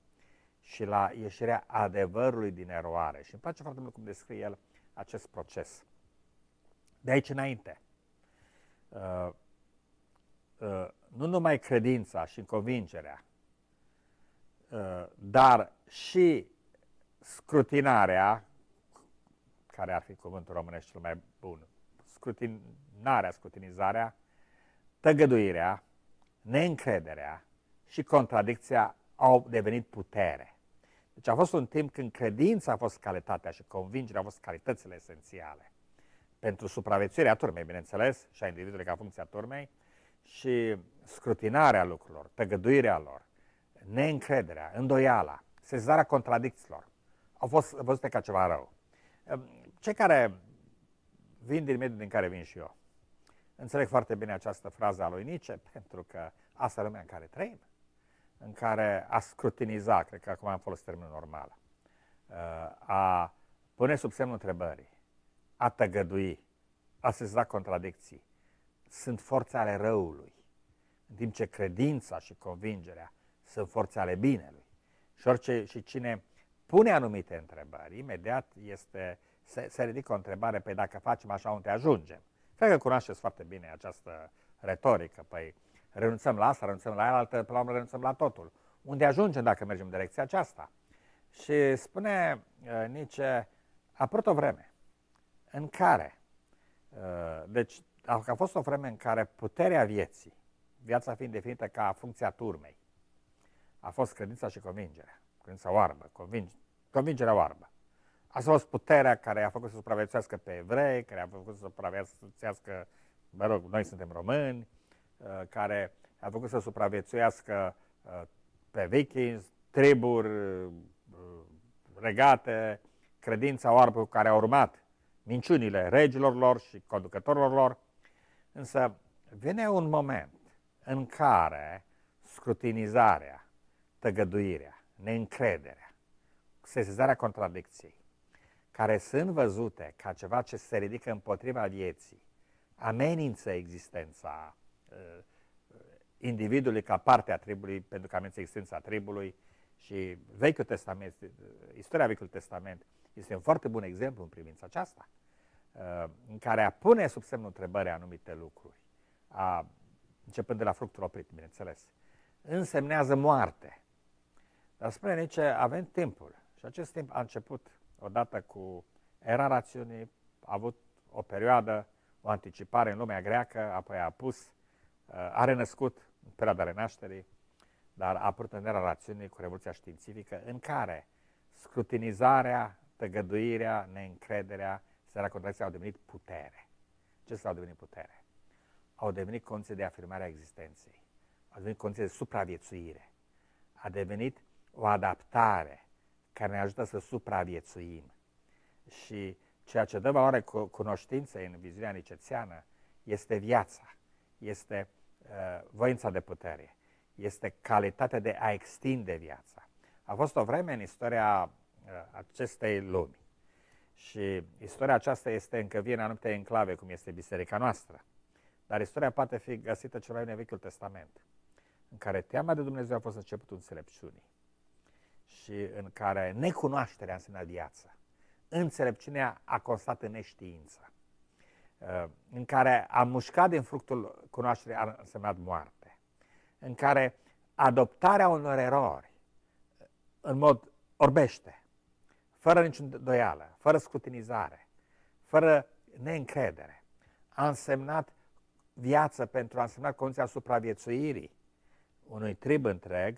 și la ieșirea adevărului din eroare. Și îmi place foarte mult cum descrie el acest proces. De aici înainte, uh, nu numai credința și convingerea, uh, dar și scrutinarea, care ar fi cuvântul românesc cel mai bun, scrutinarea, scrutinizarea, tăgăduirea, neîncrederea și contradicția au devenit putere. Deci a fost un timp când credința a fost calitatea și convingerea au fost calitățile esențiale pentru supraviețuirea turmei, bineînțeles, și a individului ca funcția turmei, și scrutinarea lucrurilor, tăgăduirea lor, neîncrederea, îndoiala, sezarea contradicțiilor, au fost văzute ca ceva rău. Ehm, cei care vin din mediul din care vin și eu, înțeleg foarte bine această frază a lui Nietzsche, *laughs* pentru că asta e lumea în care trăim, în care a scrutiniza, cred că acum am folosit termenul normal, eh, a pune sub semnul întrebării, a tăgădui, a seza contradicții, sunt forțe ale răului, în timp ce credința și convingerea sunt forțe ale binelui. Și, orice, și cine pune anumite întrebări, imediat este, se, se ridică o întrebare, păi dacă facem așa, unde ajungem? Cred că cunoașteți foarte bine această retorică, păi renunțăm la asta, renunțăm la altă, până la urmă renunțăm la totul. Unde ajungem dacă mergem în direcția aceasta? Și spune uh, Nice, a apărut o vreme în care, uh, deci a fost o vreme în care puterea vieții, viața fiind definită ca funcția turmei, a fost credința și convingerea. Credința oarbă, convinge, convingerea oarbă. Asta a fost puterea care a făcut să supraviețuiască pe evrei, care a făcut să supraviețuiască, mă rog, noi suntem români, uh, care a făcut să supraviețuiască uh, pe vikings, triburi, uh, regate, credința oarbă care a urmat minciunile regilor lor și conducătorilor lor, Însă vine un moment în care scrutinizarea, tăgăduirea, neîncrederea, sesizarea contradicției, care sunt văzute ca ceva ce se ridică împotriva vieții, amenință existența uh, individului ca parte a tribului, pentru că amenință existența tribului și Vechiul Testament, uh, istoria Vechiului Testament este un foarte bun exemplu în privința aceasta. Uh, în care a pune sub semnul întrebării anumite lucruri, a, începând de la fructul oprit, bineînțeles, însemnează moarte. Dar spune Nice, avem timpul. Și acest timp a început odată cu era rațiunii, a avut o perioadă, o anticipare în lumea greacă, apoi a apus, uh, a renăscut în perioada renașterii, dar a apărut în era rațiunii cu Revoluția Științifică, în care scrutinizarea, tăgăduirea, neîncrederea, Săracul Draxia au devenit putere. Ce s-au devenit putere? Au devenit condiții de afirmare a existenței. Au devenit condiții de supraviețuire. A devenit o adaptare care ne ajută să supraviețuim. Și ceea ce dă valoare cu cunoștinței în viziunea nicețeană este viața, este uh, voința de putere, este calitatea de a extinde viața. A fost o vreme în istoria uh, acestei lumi și istoria aceasta este încăvie în anumite enclave, cum este biserica noastră. Dar istoria poate fi găsită cel mai în Vechiul Testament, în care teama de Dumnezeu a fost începutul înțelepciunii și în care necunoașterea însemna viața. Înțelepciunea a constat în neștiință, uh, în care a mușcat din fructul cunoașterii a însemnat moarte, în care adoptarea unor erori uh, în mod orbește fără niciun doială, fără scutinizare, fără neîncredere, a însemnat viață pentru a însemna condiția supraviețuirii unui trib întreg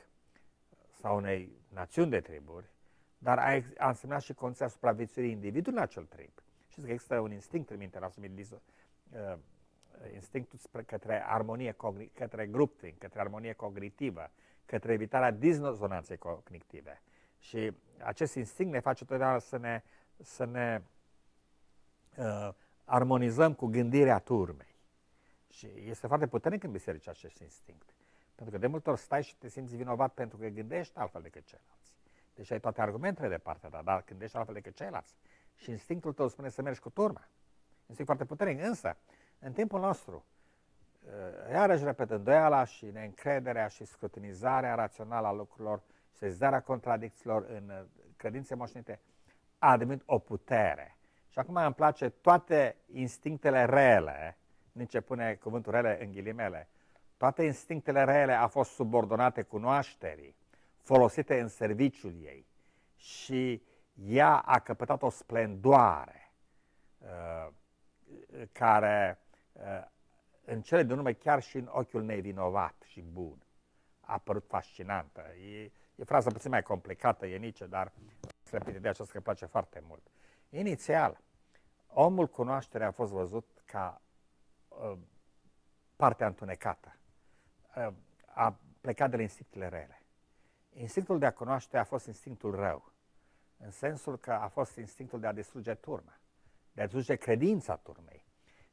sau unei națiuni de triburi, dar a, însemnat și condiția supraviețuirii individului în acel trib. Știți că există un instinct în mintea noastră, uh, instinctul spre către armonie, către grupting, către armonie cognitivă, către evitarea disonanței cognitive. Și acest instinct ne face totdeauna să ne, să ne uh, armonizăm cu gândirea turmei. Și este foarte puternic în biserică acest instinct. Pentru că de multe ori stai și te simți vinovat pentru că gândești altfel decât ceilalți. Deci ai toate argumentele de partea ta, dar gândești altfel decât ceilalți. Și instinctul tău spune să mergi cu turma. Instinct foarte puternic. Însă, în timpul nostru, uh, iarăși repet, îndoiala și neîncrederea și scrutinizarea rațională a lucrurilor sezarea contradicțiilor în uh, credințe moștenite, a devenit o putere. Și acum îmi place toate instinctele rele, nici ce pune cuvântul rele în ghilimele, toate instinctele rele au fost subordonate cunoașterii, folosite în serviciul ei și ea a căpătat o splendoare uh, care uh, în cele din urmă chiar și în ochiul nevinovat și bun a părut fascinantă. E, E fraza puțin mai complicată, e nici, dar se repete de aceasta că place foarte mult. Inițial, omul cunoașterea a fost văzut ca uh, partea întunecată. Uh, a plecat de la instinctele rele. Instinctul de a cunoaște a fost instinctul rău, în sensul că a fost instinctul de a distruge turma, de a distruge credința turmei,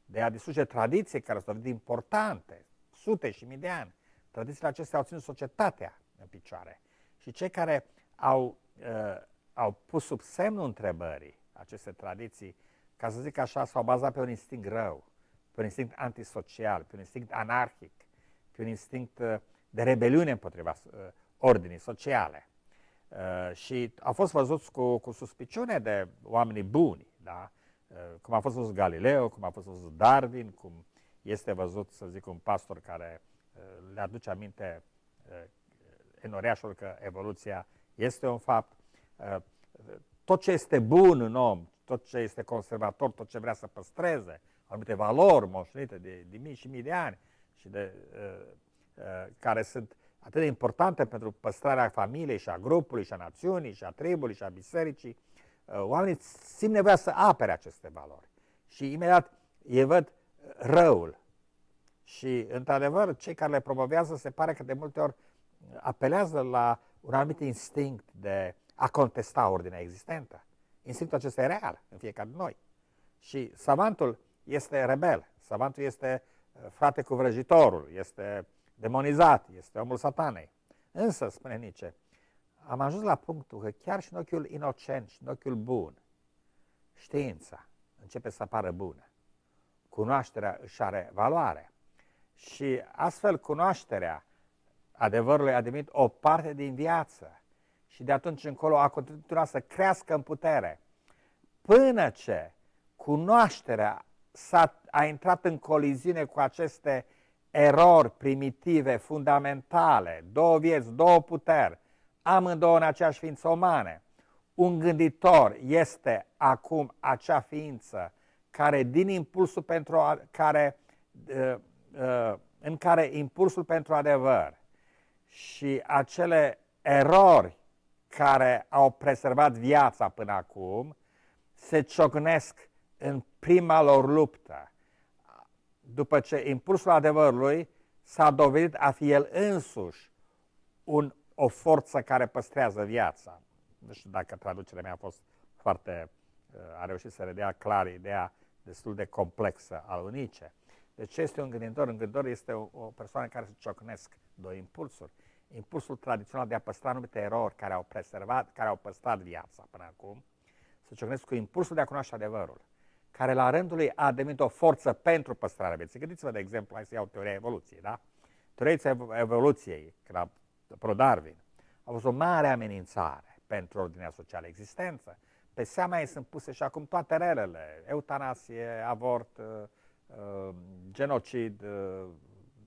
de a distruge tradiții care sunt importante, sute și mii de ani. Tradițiile acestea au ținut societatea în picioare. Și cei care au, uh, au pus sub semnul întrebării aceste tradiții, ca să zic așa, s-au bazat pe un instinct rău, pe un instinct antisocial, pe un instinct anarhic, pe un instinct uh, de rebeliune împotriva uh, ordinii sociale. Uh, și au fost văzuți cu, cu suspiciune de oamenii buni, da? Uh, cum a fost văzut Galileo, cum a fost văzut Darwin, cum este văzut, să zic, un pastor care uh, le aduce aminte uh, în orașul că evoluția este un fapt. Uh, tot ce este bun în om, tot ce este conservator, tot ce vrea să păstreze, anumite valori moșnite de, de mii și mii de ani și de, uh, uh, care sunt atât de importante pentru păstrarea familiei și a grupului și a națiunii și a tribului și a bisericii, oamenii simt nevoia să apere aceste valori. Și imediat ei văd răul. Și, într-adevăr, cei care le promovează se pare că de multe ori apelează la un anumit instinct de a contesta ordinea existentă. Instinctul acesta e real în fiecare din noi. Și savantul este rebel, savantul este uh, frate cu vrăjitorul, este demonizat, este omul satanei. Însă, spune Nice, am ajuns la punctul că chiar și în ochiul inocent și în ochiul bun, știința începe să apară bună. Cunoașterea își are valoare. Și astfel cunoașterea adevărului a devenit o parte din viață și de atunci încolo a continuat să crească în putere până ce cunoașterea s-a, a intrat în coliziune cu aceste erori primitive, fundamentale, două vieți, două puteri, amândouă în aceeași ființă umane. Un gânditor este acum acea ființă care din impulsul pentru a, care, uh, uh, în care impulsul pentru adevăr, și acele erori care au preservat viața până acum se ciocnesc în prima lor luptă. După ce impulsul adevărului s-a dovedit a fi el însuși un, o forță care păstrează viața. Nu știu dacă traducerea mea a fost foarte... Uh, a reușit să redea clar ideea destul de complexă al unice. Deci este un gânditor? Un gânditor este o, o persoană care se ciocnesc Doi impulsuri. Impulsul tradițional de a păstra anumite erori care au preservat, care au păstrat viața până acum, să ciocnesc cu impulsul de a cunoaște adevărul, care la rândul lui a devenit o forță pentru păstrarea vieții. Gândiți-vă, de exemplu, hai să iau teoria evoluției, da? Teoria evoluției, când pro-Darwin, a fost o mare amenințare pentru ordinea socială existență. Pe seama ei sunt puse și acum toate relele, eutanasie, avort, uh, uh, genocid, uh,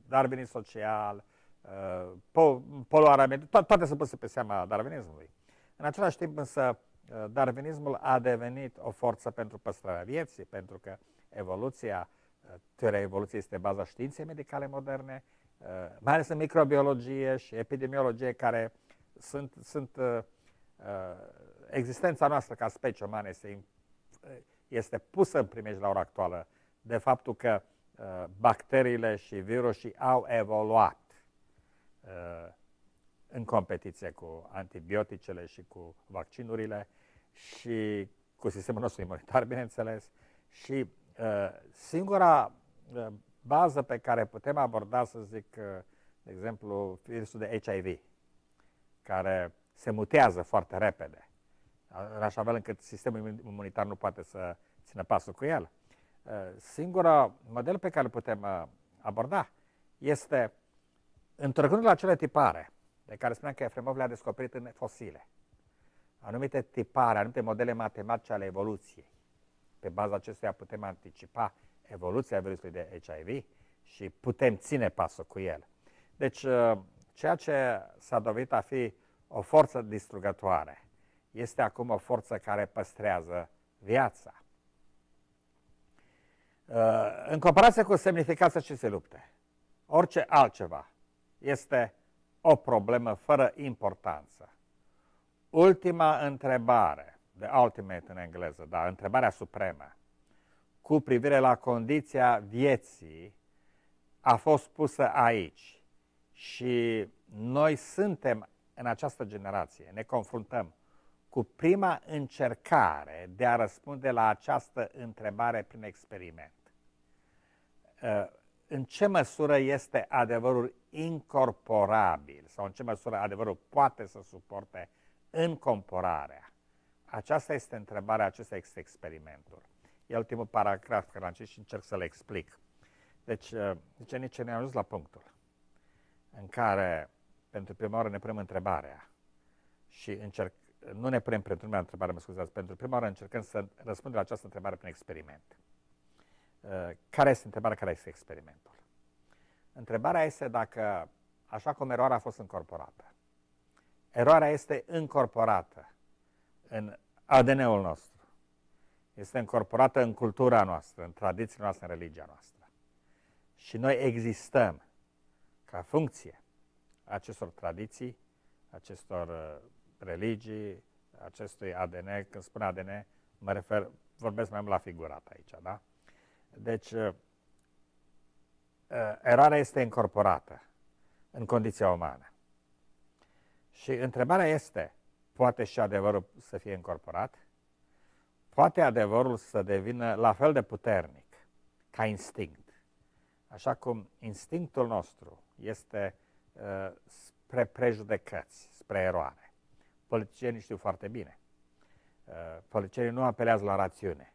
darwinism social, uh, poloarea, to toate sunt puse pe seama darwinismului. În același timp însă, uh, darwinismul a devenit o forță pentru păstrarea vieții, pentru că evoluția, uh, teoria evoluției este baza științei medicale moderne, uh, mai ales în microbiologie și epidemiologie, care sunt, sunt existența noastră ca specie umană este, este pusă în primejdie la ora actuală de faptul că bacteriile și virusii au evoluat. Uh, în competiție cu antibioticele și cu vaccinurile și cu sistemul nostru imunitar, bineînțeles. Și uh, singura uh, bază pe care putem aborda, să zic, de exemplu, virusul de HIV, care se mutează foarte repede, în așa fel încât sistemul imunitar nu poate să țină pasul cu el. Singura model pe care îl putem aborda este Întorcând la acele tipare de care spunea că Efremov le-a descoperit în fosile, anumite tipare, anumite modele matematice ale evoluției, pe baza acestuia putem anticipa evoluția virusului de HIV și putem ține pasul cu el. Deci, ă, ceea ce s-a dovedit a fi o forță distrugătoare este acum o forță care păstrează viața. Ă, în comparație cu semnificația se lupte, orice altceva este o problemă fără importanță. Ultima întrebare, the ultimate în engleză, dar întrebarea supremă, cu privire la condiția vieții, a fost pusă aici. Și noi suntem în această generație, ne confruntăm cu prima încercare de a răspunde la această întrebare prin experiment. În ce măsură este adevărul incorporabil sau în ce măsură adevărul poate să suporte încorporarea. Aceasta este întrebarea, acesta este experimentul. E ultimul paragraf care am citit și încerc să le explic. Deci, ucenicii uh, ne am ajuns la punctul în care pentru prima oară ne punem întrebarea și încerc, nu ne punem pentru prima întrebare, mă scuzați, pentru prima oară încercăm să răspundem la această întrebare prin experiment. Uh, care este întrebarea, care este experimentul? Întrebarea este dacă, așa cum eroarea a fost încorporată, eroarea este încorporată în ADN-ul nostru, este încorporată în cultura noastră, în tradiția noastră, în religia noastră. Și noi existăm ca funcție acestor tradiții, acestor uh, religii, acestui ADN, când spun ADN, mă refer, vorbesc mai mult la figurat aici, da? Deci, uh, Uh, eroarea este incorporată în condiția umană. Și întrebarea este, poate și adevărul să fie incorporat? Poate adevărul să devină la fel de puternic ca instinct? Așa cum instinctul nostru este uh, spre prejudecăți, spre eroare. Politicienii știu foarte bine. Uh, politicienii nu apelează la rațiune.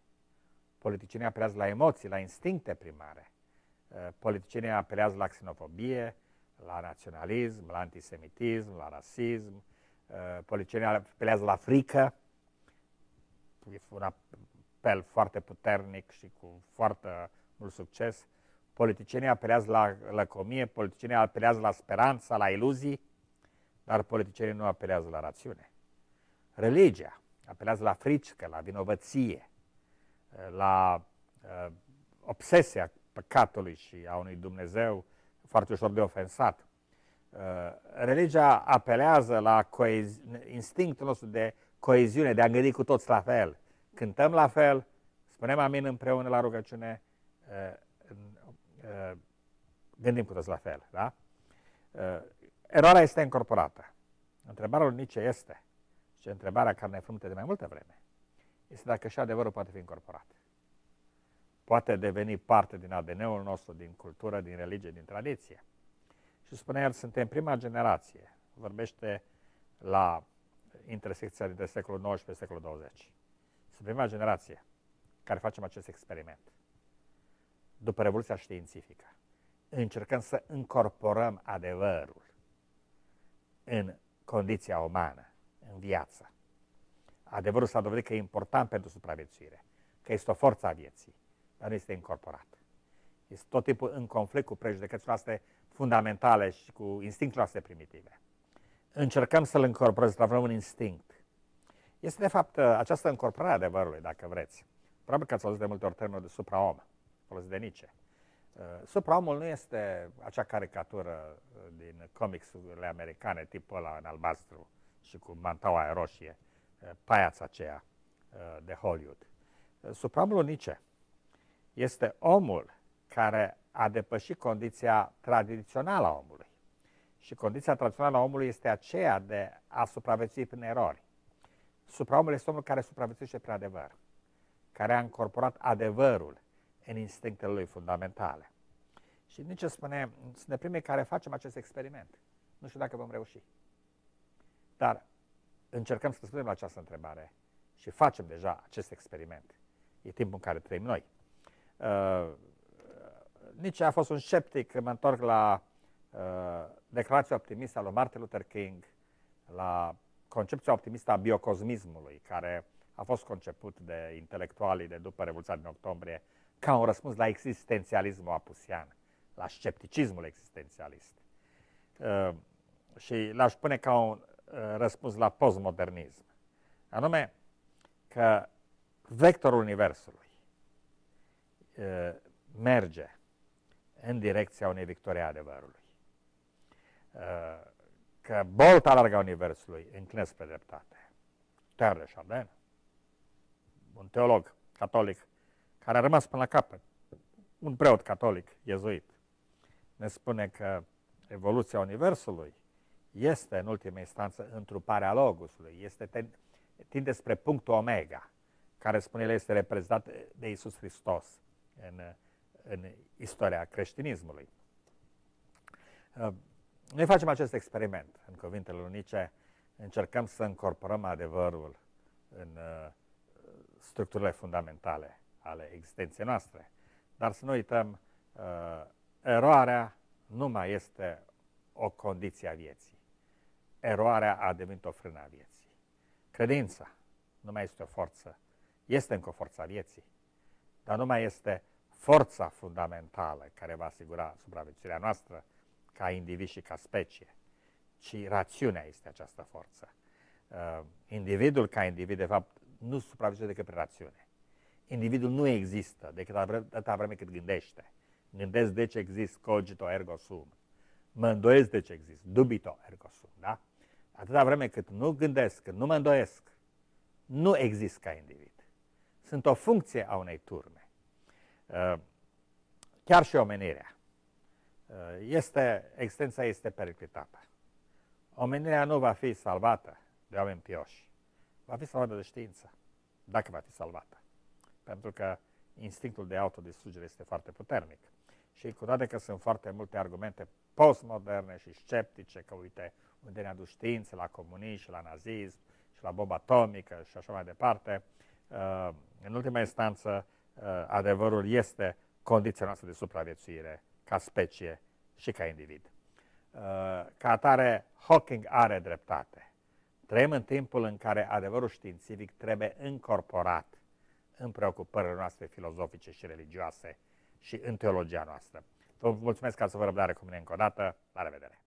Politicienii apelează la emoții, la instincte primare Uh, politicienii apelează la xenofobie, la naționalism, la antisemitism, la rasism, uh, politicienii apelează la frică, e un apel foarte puternic și cu foarte mult succes. Politicienii apelează la lăcomie, politicienii apelează la speranța, la iluzii, dar politicienii nu apelează la rațiune. Religia apelează la frică, la vinovăție, la uh, obsesia păcatului și a unui Dumnezeu foarte ușor de ofensat. Uh, religia apelează la instinctul nostru de coeziune, de a gândi cu toți la fel. Cântăm la fel, spunem amin împreună la rugăciune, uh, uh, gândim cu toți la fel. Da? Eroarea este incorporată. Întrebarea lui Nice este, și întrebarea care ne frunte de mai multă vreme, este dacă și adevărul poate fi incorporat poate deveni parte din ADN-ul nostru, din cultură, din religie, din tradiție. Și spune el, suntem prima generație. Vorbește la intersecția dintre secolul XIX și secolul XX. Sunt prima generație care facem acest experiment. După Revoluția Științifică, încercăm să încorporăm adevărul în condiția umană, în viață. Adevărul s-a dovedit că e important pentru supraviețuire, că este o forță a vieții dar nu este incorporat. Este tot timpul în conflict cu prejudecățile noastre fundamentale și cu instinctele noastre primitive. Încercăm să-l încorporăm, să un instinct. Este, de fapt, această încorporare a adevărului, dacă vreți. Probabil că ați auzit de multe ori termenul de supraom, folosit de Nice. Uh, supraomul nu este acea caricatură uh, din comicsurile americane, tipul ăla în albastru și cu mantaua roșie, uh, paiața aceea de Hollywood. Supraomul Nice, este omul care a depășit condiția tradițională a omului. Și condiția tradițională a omului este aceea de a supraviețui prin erori. Supraomul este omul care supraviețuiește prin adevăr, care a incorporat adevărul în instinctele lui fundamentale. Și nici spune, suntem primii care facem acest experiment. Nu știu dacă vom reuși. Dar încercăm să răspundem la această întrebare și facem deja acest experiment. E timpul în care trăim noi. Uh, Nici a fost un sceptic, mă întorc la uh, declarația optimistă a lui Martin Luther King, la concepția optimistă a biocosmismului, care a fost conceput de intelectualii de după Revoluția din Octombrie ca un răspuns la existențialismul apusian, la scepticismul existențialist. Uh, și l-aș pune ca un uh, răspuns la postmodernism. Anume că vectorul Universului, Uh, merge în direcția unei victorii a adevărului. Uh, că bolta larga Universului înclină spre dreptate. Ter de Chardin, un teolog catolic care a rămas până la capăt, un preot catolic iezuit, ne spune că evoluția Universului este, în ultima instanță, întruparea logosului, este ten, tinde spre punctul omega, care spune el este reprezentat de Isus Hristos în, în istoria creștinismului. Uh, noi facem acest experiment în cuvintele unice, încercăm să încorporăm adevărul în uh, structurile fundamentale ale existenței noastre. Dar să nu uităm, uh, eroarea nu mai este o condiție a vieții. Eroarea a devenit o frână a vieții. Credința nu mai este o forță, este încă o forță a vieții, dar nu mai este forța fundamentală care va asigura supraviețuirea noastră ca individ și ca specie, ci rațiunea este această forță. Uh, individul ca individ, de fapt, nu supraviețuiește decât prin rațiune. Individul nu există decât atâta vreme cât gândește. Gândesc de ce există? cogito ergo sum. Mă îndoiesc de ce există? dubito ergo sum, da? Atâta vreme cât nu gândesc, cât nu mă îndoiesc, nu există ca individ sunt o funcție a unei turme. Uh, chiar și omenirea. Uh, este, existența este periclitată. Omenirea nu va fi salvată de oameni pioși. Va fi salvată de știință, dacă va fi salvată. Pentru că instinctul de autodistrugere este foarte puternic. Și cu toate că sunt foarte multe argumente postmoderne și sceptice, că uite unde ne-a dus știință la comunism la nazism și la bomba atomică și așa mai departe, Uh, în ultima instanță, uh, adevărul este condiția noastră de supraviețuire ca specie și ca individ. Uh, ca atare, Hawking are dreptate. Trăim în timpul în care adevărul științific trebuie incorporat în preocupările noastre filozofice și religioase și în teologia noastră. Vă mulțumesc că ați avut răbdare cu mine încă o dată. La revedere!